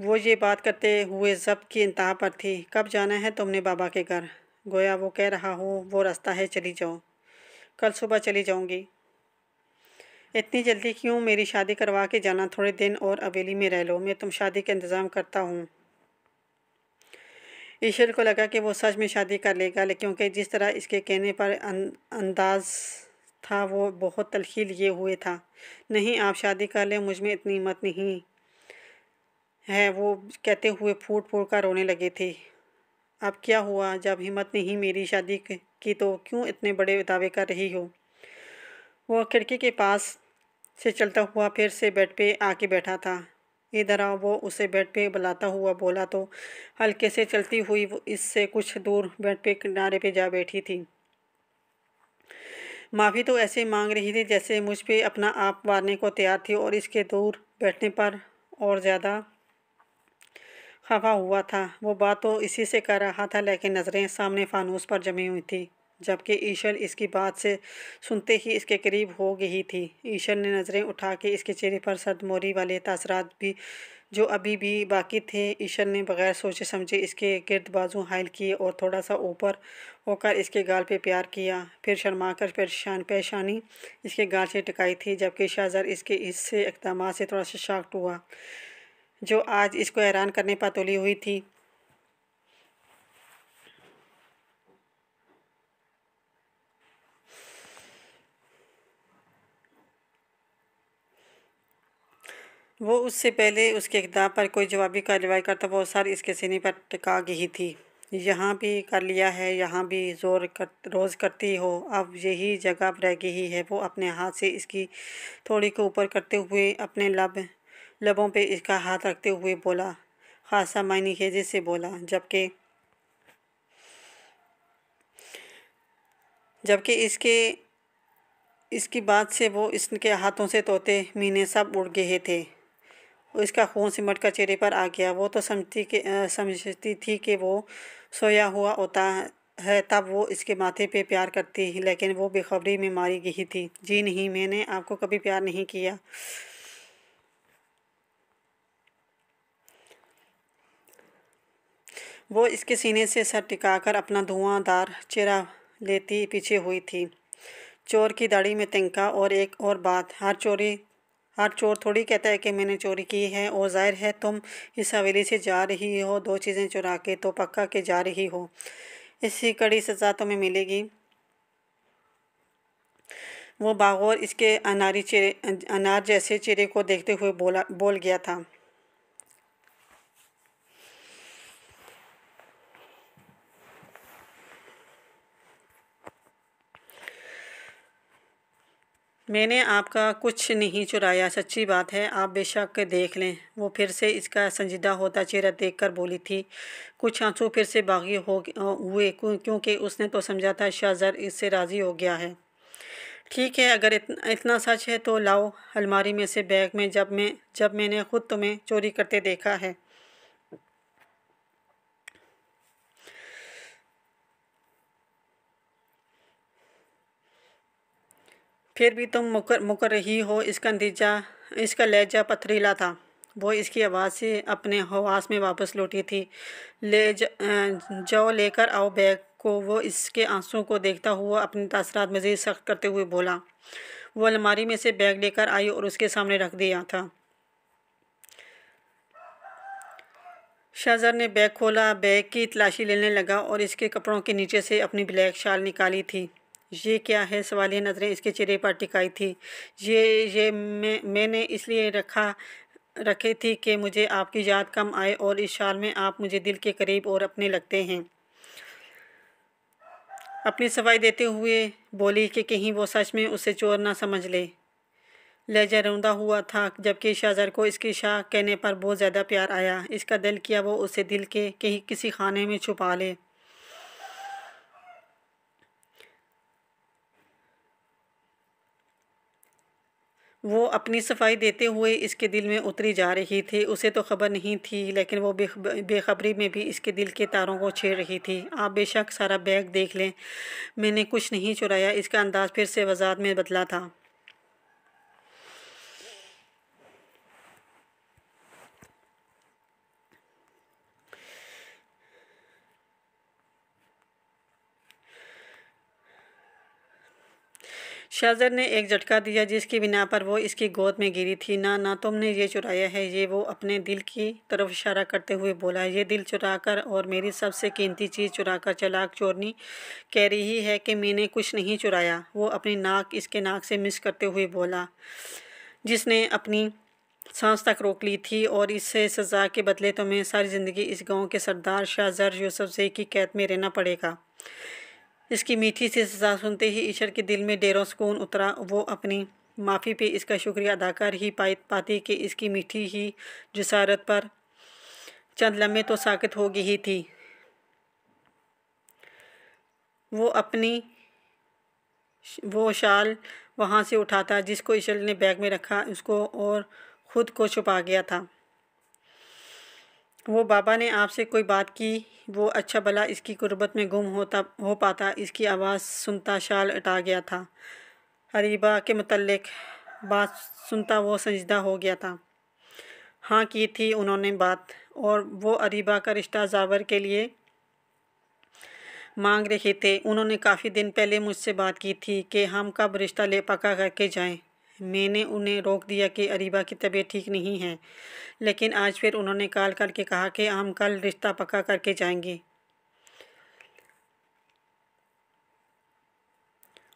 वो ये बात करते हुए जब्त की इंतहा पर थी कब जाना है तुमने बाबा के घर गोया वो कह रहा हो वो रास्ता है चली जाओ कल सुबह चली जाऊंगी इतनी जल्दी क्यों मेरी शादी करवा के जाना थोड़े दिन और अवेली में रह लो मैं तुम शादी का इंतज़ाम करता हूँ ईश्वर को लगा कि वो सच में शादी कर लेगा क्योंकि जिस तरह इसके कहने पर अं-, अंदाज था वो बहुत तलखी लिए हुए था नहीं आप शादी कर लें मुझ में इतनी हिम्मत नहीं है वो कहते हुए फूट फूट कर रोने लगे थे अब क्या हुआ जब हिम्मत नहीं मेरी शादी की तो क्यों इतने बड़े दावे कर रही हो वो खिड़की के पास से चलता हुआ फिर से बेड पे आके बैठा था इधर आओ वो उसे बेड पे बुलाता हुआ बोला तो हल्के से चलती हुई इससे कुछ दूर बेड पे किनारे पे जा बैठी थी माफ़ी तो ऐसे मांग रही थी जैसे मुझ पर अपना आप मारने को तैयार थी और इसके दूर बैठने पर और ज़्यादा खफा हुआ था वो बात तो इसी से कर रहा था लेकिन नज़रें सामने फानूस पर जमी हुई थी जबकि ईशर इसकी बात से सुनते ही इसके करीब हो गई थी ईशर ने नज़रें उठा के इसके चेहरे पर मोरी वाले तसरात भी जो अभी भी बाकी थे ईशर ने बगैर सोचे समझे इसके गर्द बाजू हायल किए और थोड़ा सा ऊपर होकर इसके गाल पे प्यार किया फिर शर्मा कर परेशान पेशानी इसके गाल से टिकाई थी जबकि शाहजर इसके इससे इकदाम से थोड़ा सा शाक्ट हुआ जो आज इसको हैरान करने पर तुली हुई थी वो उससे पहले उसके किताब पर कोई जवाबी कार्रवाई करता बहुत सारी इसके सीने पर टिका गई थी यहाँ भी कर लिया है यहाँ भी जोर कर रोज़ करती हो अब यही जगह रह गई है वो अपने हाथ से इसकी थोड़ी को ऊपर करते हुए अपने लब लबों पे इसका हाथ रखते हुए बोला खासा मायनी खेजे से बोला जबकि जबकि इसके इसकी बात से वो इसके हाथों से तोते मीने सब उड़ गए थे उसका खून सिमट कर चेहरे पर आ गया वो तो समझती कि समझती थी कि वो सोया हुआ होता है तब वो इसके माथे पे प्यार करती ही लेकिन वो बेखबरी में मारी गई थी जी नहीं मैंने आपको कभी प्यार नहीं किया वो इसके सीने से सर टिकाकर अपना धुआंधार चेहरा लेती पीछे हुई थी चोर की दाढ़ी में तिंका और एक और बात हर चोरी हर हाँ, चोर थोड़ी कहता है कि मैंने चोरी की है और जाहिर है तुम इस हवेली से जा रही हो दो चीज़ें चुरा के तो पक्का के जा रही हो इसी कड़ी सज़ा तुम्हें मिलेगी वो बागौर इसके अनारी चेहरे अनार जैसे चेहरे को देखते हुए बोला बोल गया था मैंने आपका कुछ नहीं चुराया सच्ची बात है आप बेशक देख लें वो फिर से इसका संजीदा होता चेहरा देखकर बोली थी कुछ आंसू फिर से बागी हो हुए क्योंकि उसने तो समझा था शाहजर इससे राज़ी हो गया है ठीक है अगर इतना, इतना सच है तो लाओ अलमारी में से बैग में जब मैं जब मैंने ख़ुद तुम्हें चोरी करते देखा है फिर भी तुम मुकर मुकर रही हो इसका नतीजा इसका लहजा पथरीला था वो इसकी आवाज़ से अपने हवास में वापस लौटी थी ले जाओ लेकर आओ बैग को वो इसके आंसू को देखता हुआ अपने तसरात मज़ीद सख्त करते हुए बोला वो अलमारी में से बैग लेकर आई और उसके सामने रख दिया था शाहजर ने बैग खोला बैग की तलाशी लेने लगा और इसके कपड़ों के नीचे से अपनी ब्लैक शाल निकाली थी ये क्या है सवालिया नज़रें इसके चेहरे पर टिकाई थी ये ये मैं मैंने इसलिए रखा रखी थी कि मुझे आपकी याद कम आए और इस साल में आप मुझे दिल के करीब और अपने लगते हैं अपनी सफाई देते हुए बोली कि कहीं वो सच में उसे चोर ना समझ ले लहजा रौंदा हुआ था जबकि शाहजर को इसकी शाह कहने पर बहुत ज़्यादा प्यार आया इसका दिल किया वो उसे दिल के कहीं किसी खाने में छुपा ले वो अपनी सफाई देते हुए इसके दिल में उतरी जा रही थी उसे तो खबर नहीं थी लेकिन वो बेखबरी में भी इसके दिल के तारों को छेड़ रही थी आप बेशक सारा बैग देख लें मैंने कुछ नहीं चुराया इसका अंदाज़ फिर से वजात में बदला था शाहजर ने एक झटका दिया जिसकी बिना पर वो इसकी गोद में गिरी थी ना ना तुमने ये चुराया है ये वो अपने दिल की तरफ इशारा करते हुए बोला ये दिल चुरा कर और मेरी सबसे कीमती चीज़ चुरा कर चलाक चोरनी कह रही है कि मैंने कुछ नहीं चुराया वो अपनी नाक इसके नाक से मिस करते हुए बोला जिसने अपनी सांस तक रोक ली थी और इससे सज़ा के बदले तुम्हें सारी ज़िंदगी इस गाँव के सरदार शाहजर यूसफ से की कैद में रहना पड़ेगा इसकी मीठी सी सजा सुनते ही ईशर के दिल में डेरों सुकून उतरा वो अपनी माफ़ी पे इसका शुक्रिया अदा कर ही पाई पाती कि इसकी मीठी ही जसारत पर चंद लम्हे तो साकित होगी ही थी वो अपनी वो शाल वहाँ से उठाता जिसको ईशर ने बैग में रखा उसको और ख़ुद को छुपा गया था वो बाबा ने आपसे कोई बात की वो अच्छा भला इसकी गुर्बत में गुम होता हो पाता इसकी आवाज़ सुनता शाल अटा गया था हरीबा के मतलब बात सुनता वो संजदा हो गया था हाँ की थी उन्होंने बात और वो अरीबा का रिश्ता जावर के लिए मांग रहे थे उन्होंने काफ़ी दिन पहले मुझसे बात की थी कि हम कब रिश्ता ले पका करके जाएं मैंने उन्हें रोक दिया कि अरीबा की तबीयत ठीक नहीं है लेकिन आज फिर उन्होंने कॉल करके कहा कि हम कल रिश्ता पक्का करके जाएंगे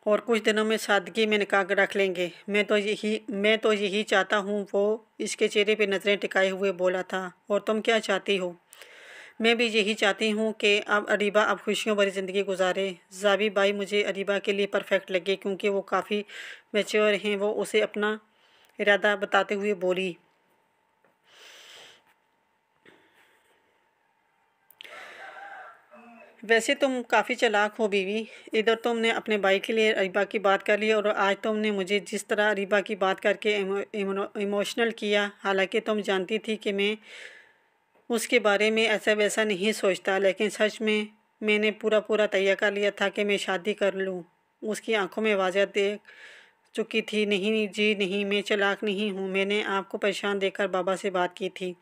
और कुछ दिनों में सादगी में निकाह रख लेंगे मैं तो यही मैं तो यही चाहता हूँ वो इसके चेहरे पे नज़रें टिकाए हुए बोला था और तुम क्या चाहती हो मैं भी यही चाहती हूँ कि अब अरीबा अब खुशियों भरी ज़िंदगी गुजारे जावी बाई मुझे अरीबा के लिए परफेक्ट लगे क्योंकि वो काफ़ी मेच्योर हैं वो उसे अपना इरादा बताते हुए बोली वैसे तुम काफ़ी चलाक हो बीवी इधर तुमने अपने भाई के लिए अरीबा की बात कर ली और आज तुमने मुझे जिस तरह अरीबा की बात करके इमो, इमो, इमोशनल किया हालांकि तुम जानती थी कि मैं उसके बारे में ऐसा वैसा नहीं सोचता लेकिन सच में मैंने पूरा पूरा तैयार कर लिया था कि मैं शादी कर लूँ उसकी आंखों में वाजह देख चुकी थी नहीं जी नहीं मैं चलाक नहीं हूँ मैंने आपको परेशान देखकर बाबा से बात की थी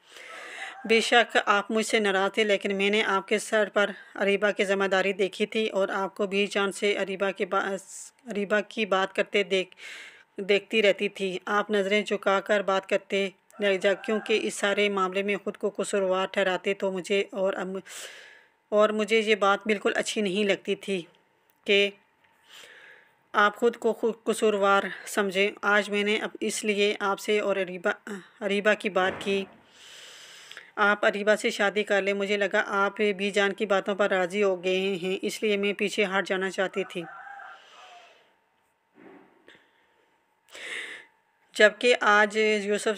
बेशक आप मुझसे नाराज़ थे लेकिन मैंने आपके सर पर अरीबा की ज़िम्मेदारी देखी थी और आपको भी जान से अरीबा के पास अरीबा की बात करते देख देखती रहती थी आप नज़रें झुकाकर बात करते क्योंकि इस सारे मामले में ख़ुद को कसुरवार ठहराते तो मुझे और अम, और मुझे ये बात बिल्कुल अच्छी नहीं लगती थी कि आप ख़ुद को कसुरवार समझें आज मैंने अब इसलिए आपसे और अरीबा अरीबा की बात की आप अरीबा से शादी कर लें मुझे लगा आप भी जान की बातों पर राज़ी हो गए हैं इसलिए मैं पीछे हट जाना चाहती थी जबकि आज यूसुफ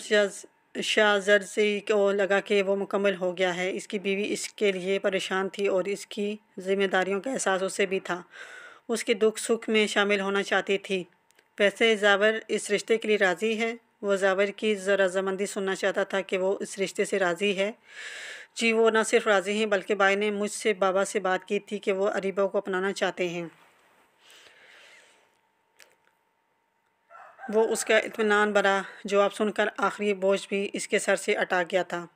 शाहजरसी को लगा कि वो मुकम्मल हो गया है इसकी बीवी इसके लिए परेशान थी और इसकी जिम्मेदारियों का एहसास उसे भी था उसके दुख सुख में शामिल होना चाहती थी वैसे जावर इस रिश्ते के लिए राज़ी है वो जावर की रजामंदी सुनना चाहता था कि वो इस रिश्ते से राज़ी है जी वो ना सिर्फ राज़ी हैं बल्कि भाई ने मुझसे बाबा से बात की थी कि वो अरीबों को अपनाना चाहते हैं वो उसका इतमान बना जो आप सुनकर आखिरी बोझ भी इसके सर से अटा गया था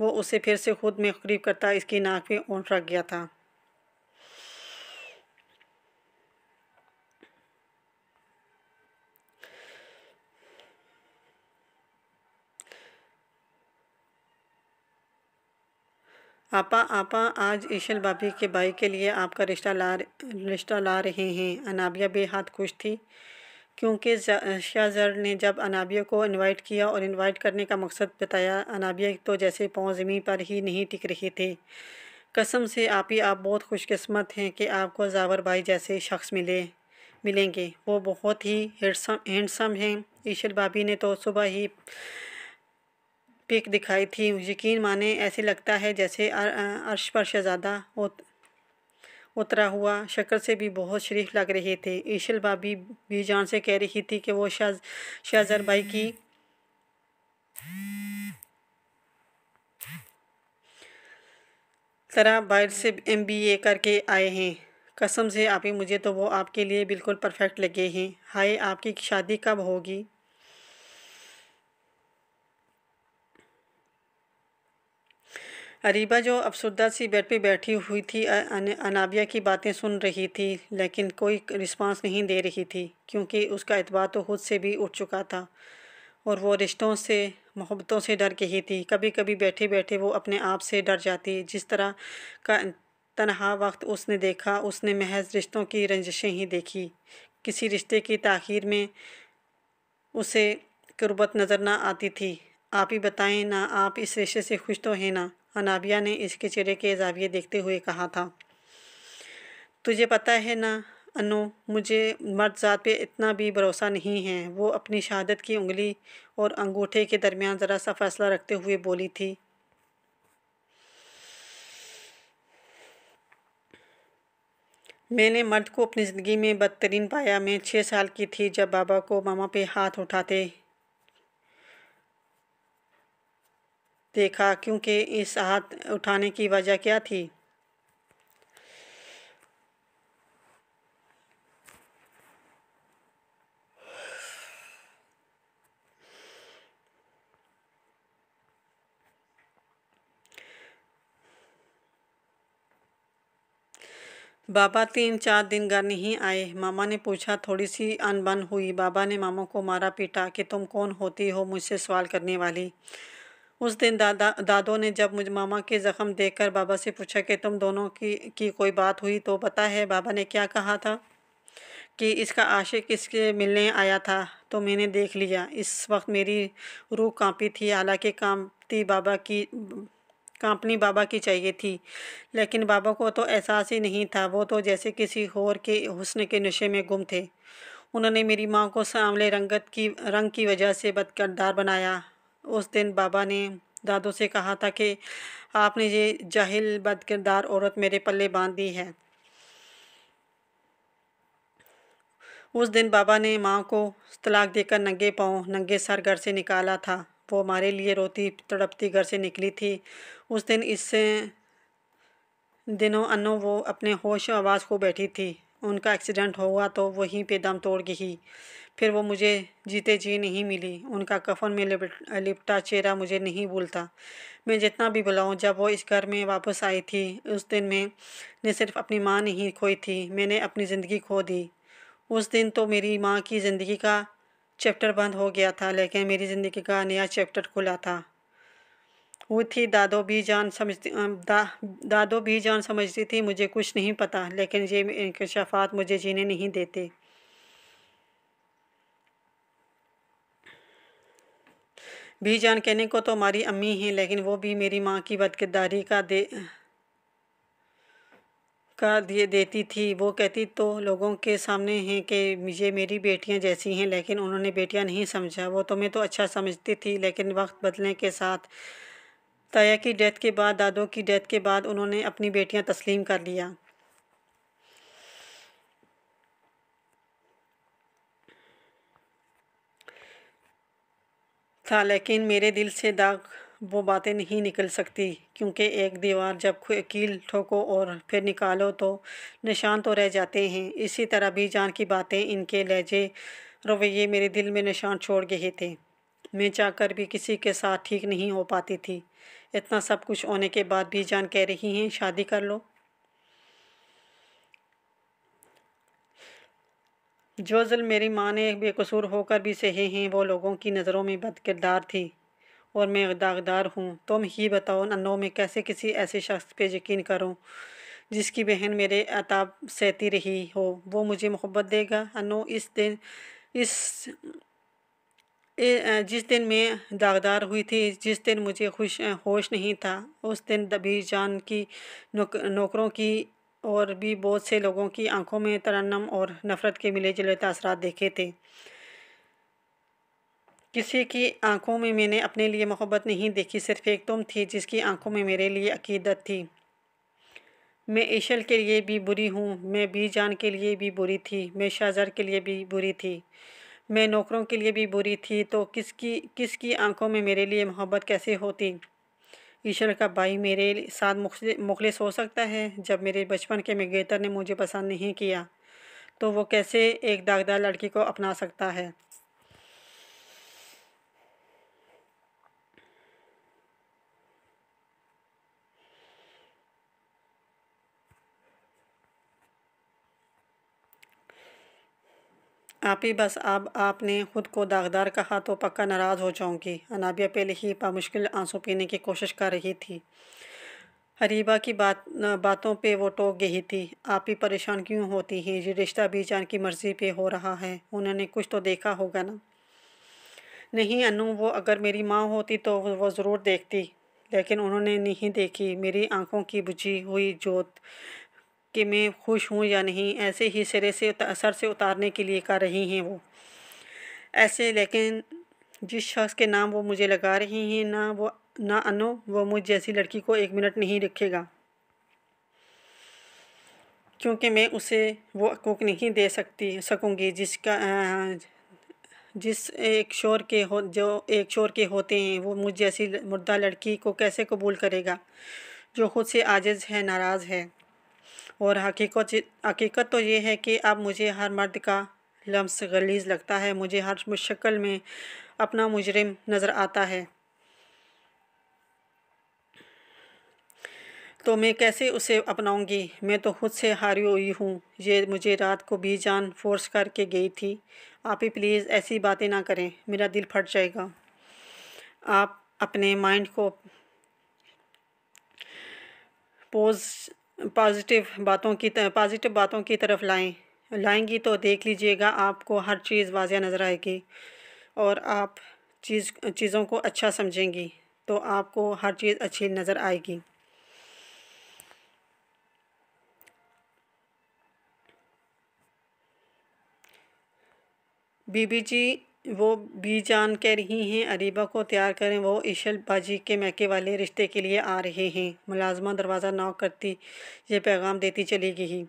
वो उसे फिर से खुद में करीब करता इसकी नाक में ऊँट रख गया था आपा आपा आज ईशल भाभी के भाई के लिए आपका रिश्ता ला रिश्ता ला रहे हैं अनाबिया बेहद खुश थी क्योंकि शाहजर ने जब अनाबिया को इनवाइट किया और इनवाइट करने का मकसद बताया अनाबिया तो जैसे पाँव ज़मीन पर ही नहीं टिक रहे थे कसम से आप ही आप बहुत खुशकस्मत हैं कि आपको जावर भाई जैसे शख्स मिले मिलेंगे वो बहुत ही हैंडसम हैं ईशल भाभी ने तो सुबह ही पिक दिखाई थी यकीन माने ऐसे लगता है जैसे अर्श पर शहज़ादा उतरा हुआ शक्ल से भी बहुत शरीफ लग रहे थे ईशल भाभी भी जान से कह रही थी कि वो शाह शाहजर भाई की तरह बाहर से एमबीए करके आए हैं कसम से आप ही मुझे तो वो आपके लिए बिल्कुल परफेक्ट लगे हैं हाय आपकी शादी कब होगी अरीबा जो अफसरदा सी बेड पे बैठी हुई थी अनाबिया की बातें सुन रही थी लेकिन कोई रिस्पांस नहीं दे रही थी क्योंकि उसका अतबार तो खुद से भी उठ चुका था और वो रिश्तों से मोहब्बतों से डर गई थी कभी कभी बैठे बैठे वो अपने आप से डर जाती जिस तरह का तनहा वक्त उसने देखा उसने महज रिश्तों की रंजिशें ही देखी किसी रिश्ते की तखिर में उसे क़ुरबत नज़र ना आती थी आप ही बताएं ना आप इस रिश्ते से खुश तो हैं ना अनाबिया ने इसके चेहरे के जाविये देखते हुए कहा था तुझे पता है ना अनु मुझे मर्द ज़ात पे इतना भी भरोसा नहीं है वो अपनी शहादत की उंगली और अंगूठे के दरमियान ज़रा सा फ़ैसला रखते हुए बोली थी मैंने मर्द को अपनी ज़िंदगी में बदतरीन पाया मैं छः साल की थी जब बाबा को मामा पे हाथ उठाते देखा क्योंकि इस हाथ उठाने की वजह क्या थी बाबा तीन चार दिन घर नहीं आए मामा ने पूछा थोड़ी सी अनबन हुई बाबा ने मामा को मारा पीटा कि तुम कौन होती हो मुझसे सवाल करने वाली उस दिन दादा दादो ने जब मुझ मामा के ज़ख़म देखकर बाबा से पूछा कि तुम दोनों की की कोई बात हुई तो पता है बाबा ने क्या कहा था कि इसका आशिक इसके मिलने आया था तो मैंने देख लिया इस वक्त मेरी रूह कांपी थी हालांकि कांपती बाबा की कांपनी बाबा की चाहिए थी लेकिन बाबा को तो एहसास ही नहीं था वो तो जैसे किसी और के हुस्न के नशे में गुम थे उन्होंने मेरी माँ को सांवले रंगत की रंग की वजह से बदकरदार बनाया उस दिन बाबा ने दादू से कहा था कि आपने ये जाहिल किरदार औरत मेरे पल्ले बांध दी है उस दिन बाबा ने माँ को तलाक देकर नंगे पाँव नंगे सर घर से निकाला था वो हमारे लिए रोती तड़पती घर से निकली थी उस दिन इससे दिनों अनों वो अपने होश आवाज़ को बैठी थी उनका एक्सीडेंट हुआ तो वहीं पे दम तोड़ गई फिर वो मुझे जीते जी नहीं मिली उनका कफन में लिप लिपटा चेहरा मुझे नहीं भूलता मैं जितना भी बुलाऊँ जब वो इस घर में वापस आई थी उस दिन मैंने सिर्फ अपनी माँ नहीं खोई थी मैंने अपनी ज़िंदगी खो दी उस दिन तो मेरी माँ की ज़िंदगी का चैप्टर बंद हो गया था लेकिन मेरी ज़िंदगी का नया चैप्टर खुला था वो थी दादो भी जान समझती दा दादो भी जान समझती थी मुझे कुछ नहीं पता लेकिन ये इंकशाफात मुझे जीने नहीं देते भी जान कहने को तो हमारी अम्मी हैं लेकिन वो भी मेरी माँ की बदकिरदारी का दे का दिए देती थी वो कहती तो लोगों के सामने हैं कि मुझे मेरी बेटियां जैसी हैं लेकिन उन्होंने बेटियां नहीं समझा वो तो मैं तो अच्छा समझती थी लेकिन वक्त बदलने के साथ ताया की डेथ के बाद दादों की डेथ के बाद उन्होंने अपनी बेटियां तस्लीम कर लिया था लेकिन मेरे दिल से दाग वो बातें नहीं निकल सकती क्योंकि एक दीवार जब कील ठोको और फिर निकालो तो निशान तो रह जाते हैं इसी तरह भी जान की बातें इनके लहजे रवैये मेरे दिल में निशान छोड़ गए थे मैं चाहकर भी किसी के साथ ठीक नहीं हो पाती थी इतना सब कुछ होने के बाद भी जान कह रही हैं शादी कर लो जो जल मेरी माँ ने बेकसूर होकर भी सहे हैं वो लोगों की नज़रों में बद किरदार थी और मैं दागदार हूँ तुम ही बताओ नन्नों में कैसे किसी ऐसे शख्स पे यकीन करूँ जिसकी बहन मेरे अताब सहती रही हो वो मुझे मोहब्बत देगा अनो इस दिन इस ए, जिस दिन मैं दागदार हुई थी जिस दिन मुझे खुश होश नहीं था उस दिन दबी जान की नौक, नौकरों की और भी बहुत से लोगों की आंखों में तरन्नम और नफ़रत के मिले जुले तसरा देखे थे किसी की आंखों में मैंने अपने लिए मोहब्बत नहीं देखी सिर्फ़ एक तुम थी जिसकी आंखों में मेरे लिए अकीदत थी मैं ईशल के लिए भी बुरी हूँ मैं बी जान के लिए भी बुरी थी मैं शाहजर के लिए भी बुरी थी मैं नौकरों के लिए भी बुरी थी तो किसकी किसकी आंखों में मेरे लिए मोहब्बत कैसे होती ईश्वर का भाई मेरे साथ मुखलिस हो सकता है जब मेरे बचपन के मेगेतर ने मुझे पसंद नहीं किया तो वो कैसे एक दागदार लड़की को अपना सकता है आप ही बस अब आपने ख़ुद को दागदार कहा तो पक्का नाराज़ हो जाऊंगी अनाबिया पहले ही मुश्किल आंसू पीने की कोशिश कर रही थी हरीबा की बात बातों पे वो टोक गई थी आप ही परेशान क्यों होती हैं ये रिश्ता भी जान की मर्ज़ी पे हो रहा है उन्होंने कुछ तो देखा होगा ना नहीं अनु वो अगर मेरी माँ होती तो वो ज़रूर देखती लेकिन उन्होंने नहीं देखी मेरी आँखों की बुझी हुई जोत कि मैं खुश हूँ या नहीं ऐसे ही सिरे से सर से उतारने के लिए कर रही हैं वो ऐसे लेकिन जिस शख्स के नाम वो मुझे लगा रही हैं ना वो ना अनो वो मुझ जैसी लड़की को एक मिनट नहीं रखेगा क्योंकि मैं उसे वो हकूक नहीं दे सकती सकूँगी जिसका आ, जिस एक शोर के हो जो एक शोर के होते हैं वो मुझ जैसी मुर्दा लड़की को कैसे कबूल करेगा जो ख़ुद से आजिज़ है नाराज़ है और हकीकत हकीकत तो ये है कि अब मुझे हर मर्द का लम्स गलीज लगता है मुझे हर मुशक्ल में अपना मुजरम नज़र आता है तो मैं कैसे उसे अपनाऊंगी मैं तो खुद से हारी हुई हूँ ये मुझे रात को भी जान फोर्स करके गई थी आप ही प्लीज़ ऐसी बातें ना करें मेरा दिल फट जाएगा आप अपने माइंड को पोज पॉजिटिव बातों की पॉजिटिव बातों की तरफ लाएं लाएंगी तो देख लीजिएगा आपको हर चीज़ वाजिया नज़र आएगी और आप चीज़ चीज़ों को अच्छा समझेंगी तो आपको हर चीज़ अच्छी नज़र आएगी बीबी जी वो भी जान कह रही हैं अरीबा को तैयार करें वो इशल बाजी के मैके वाले रिश्ते के लिए आ रहे हैं मुलाजमा दरवाज़ा नॉक करती ये पैगाम देती चली गई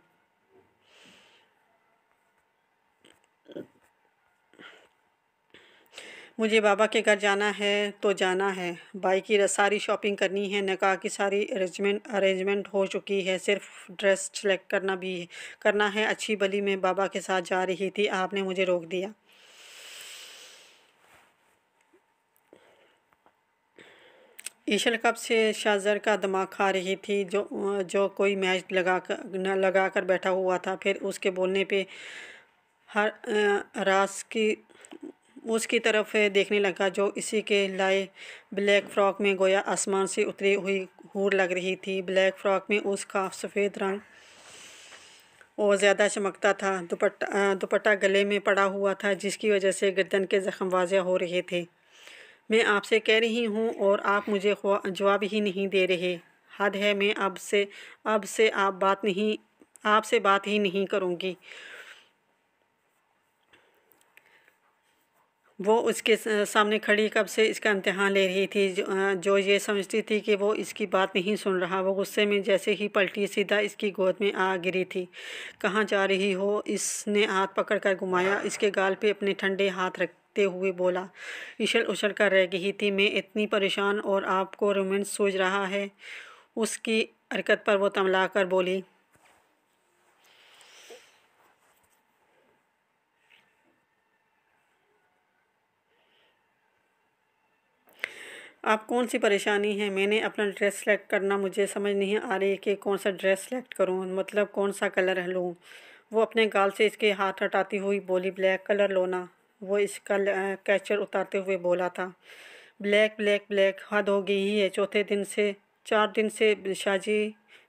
मुझे बाबा के घर जाना है तो जाना है बाई की सारी शॉपिंग करनी है निकाह की सारी अरेंजमेंट अरेंजमेंट हो चुकी है सिर्फ ड्रेस सेलेक्ट करना भी है करना है अच्छी बली मैं बाबा के साथ जा रही थी आपने मुझे रोक दिया एशियल कप से शाजर का दिमाग खा रही थी जो जो कोई मैच लगा कर न लगा कर बैठा हुआ था फिर उसके बोलने पे हर रास की उसकी तरफ देखने लगा जो इसी के लाए ब्लैक फ्रॉक में गोया आसमान से उतरी हुई हूर लग रही थी ब्लैक फ्रॉक में उसका सफ़ेद रंग और ज़्यादा चमकता था दुपट्टा दुपट्टा गले में पड़ा हुआ था जिसकी वजह से गर्दन के ज़ख्म वाजिया हो रहे थे मैं आपसे कह रही हूँ और आप मुझे जवाब ही नहीं दे रहे हद है मैं अब से अब से आप बात नहीं आपसे बात ही नहीं करूँगी वो उसके सामने खड़ी कब से इसका इम्तहान ले रही थी जो, जो ये समझती थी कि वो इसकी बात नहीं सुन रहा वो गुस्से में जैसे ही पलटी सीधा इसकी गोद में आ गिरी थी कहाँ जा रही हो इसने हाथ पकड़कर घुमाया इसके गाल पे अपने ठंडे हाथ रख देखते हुए बोला इशल उछल कर रह गई थी मैं इतनी परेशान और आपको रोमेंस सोच रहा है उसकी हरकत पर वो तमला कर बोली आप कौन सी परेशानी है मैंने अपना ड्रेस सेलेक्ट करना मुझे समझ नहीं आ रही कि कौन सा ड्रेस सेलेक्ट करूं मतलब कौन सा कलर लूँ वो अपने गाल से इसके हाथ हटाती हुई बोली ब्लैक कलर लो ना वो इसका कैचर उतारते हुए बोला था ब्लैक ब्लैक ब्लैक हद हो गई ही है चौथे दिन से चार दिन से शाजी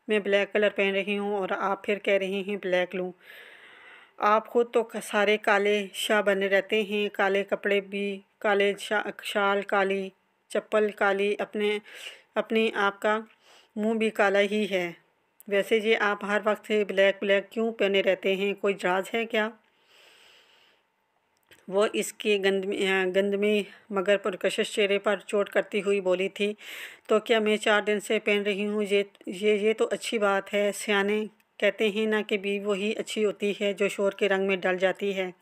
मैं ब्लैक कलर पहन रही हूँ और आप फिर कह रही हैं ब्लैक लूँ आप खुद तो सारे काले शाह बने रहते हैं काले कपड़े भी काले शा, शाल काली चप्पल काली अपने अपने आपका मुंह भी काला ही है वैसे जी आप हर वक्त ब्लैक ब्लैक क्यों पहने रहते हैं कोई जाज है क्या वो इसके गंद गंद में मगर पुरकशिश चेहरे पर चोट करती हुई बोली थी तो क्या मैं चार दिन से पहन रही हूँ ये ये ये तो अच्छी बात है सियाने कहते हैं ना कि बीवी वही अच्छी होती है जो शोर के रंग में डल जाती है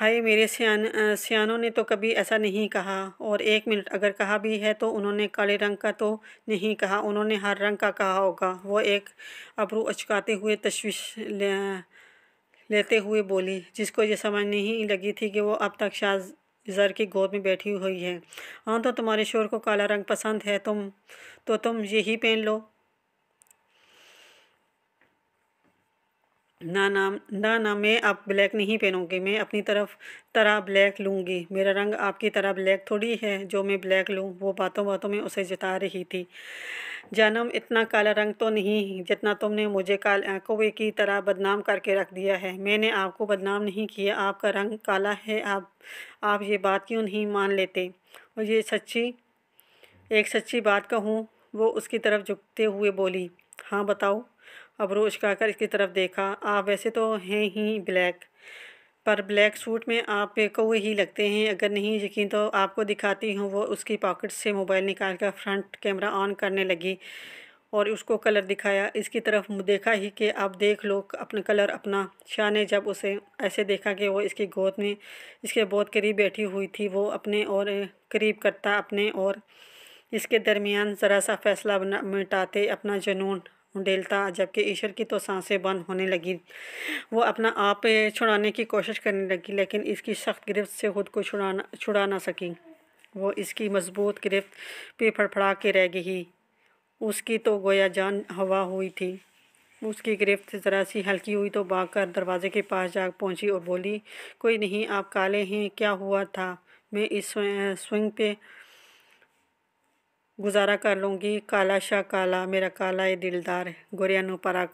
हाय मेरे सियान सियानों ने तो कभी ऐसा नहीं कहा और एक मिनट अगर कहा भी है तो उन्होंने काले रंग का तो नहीं कहा उन्होंने हर रंग का कहा होगा वो एक अबरू अचकाते हुए तशवीश लेते हुए बोली जिसको ये समझ नहीं लगी थी कि वो अब तक शाह जर की गोद में बैठी हुई है हाँ तो तुम्हारे शोर को काला रंग पसंद है तुम तो तुम यही पहन लो ना ना ना ना मैं अब ब्लैक नहीं पहनूंगी मैं अपनी तरफ तरह ब्लैक लूँगी मेरा रंग आपकी तरह ब्लैक थोड़ी है जो मैं ब्लैक लूँ वो बातों बातों में उसे जता रही थी जन्म इतना काला रंग तो नहीं जितना तुमने मुझे काल कौवे की तरह बदनाम करके रख दिया है मैंने आपको बदनाम नहीं किया आपका रंग काला है आप आप ये बात क्यों नहीं मान लेते और ये सच्ची एक सच्ची बात कहूँ वो उसकी तरफ झुकते हुए बोली हाँ बताओ अब रोश उछकाकर इसकी तरफ देखा आप वैसे तो हैं ही ब्लैक पर ब्लैक सूट में आप कौए ही लगते हैं अगर नहीं यकीन तो आपको दिखाती हूँ वो उसकी पॉकेट से मोबाइल निकाल कर फ्रंट कैमरा ऑन करने लगी और उसको कलर दिखाया इसकी तरफ देखा ही कि आप देख लो अपना कलर अपना शाह ने जब उसे ऐसे देखा कि वो इसकी गोद में इसके बहुत करीब बैठी हुई थी वो अपने और करीब करता अपने और इसके दरमियान ज़रा सा फ़ैसला मिटाते अपना जुनून डेलता जबकि ईश्वर की तो सांसें बंद होने लगी वो अपना आप छुड़ाने की कोशिश करने लगी लेकिन इसकी सख्त गिरफ्त से खुद को छुड़ाना छुड़ा ना सकी वो इसकी मजबूत गिरफ्त पे फड़फड़ा के रह गई उसकी तो गोया जान हवा हुई थी उसकी गिरफ्त ज़रा सी हल्की हुई तो भागकर दरवाजे के पास जा पहुंची और बोली कोई नहीं आप काले हैं क्या हुआ था मैं इस स्विंग पे गुज़ारा कर लूँगी काला शाह काला मेरा काला ए दिलदार गोरिया नू परा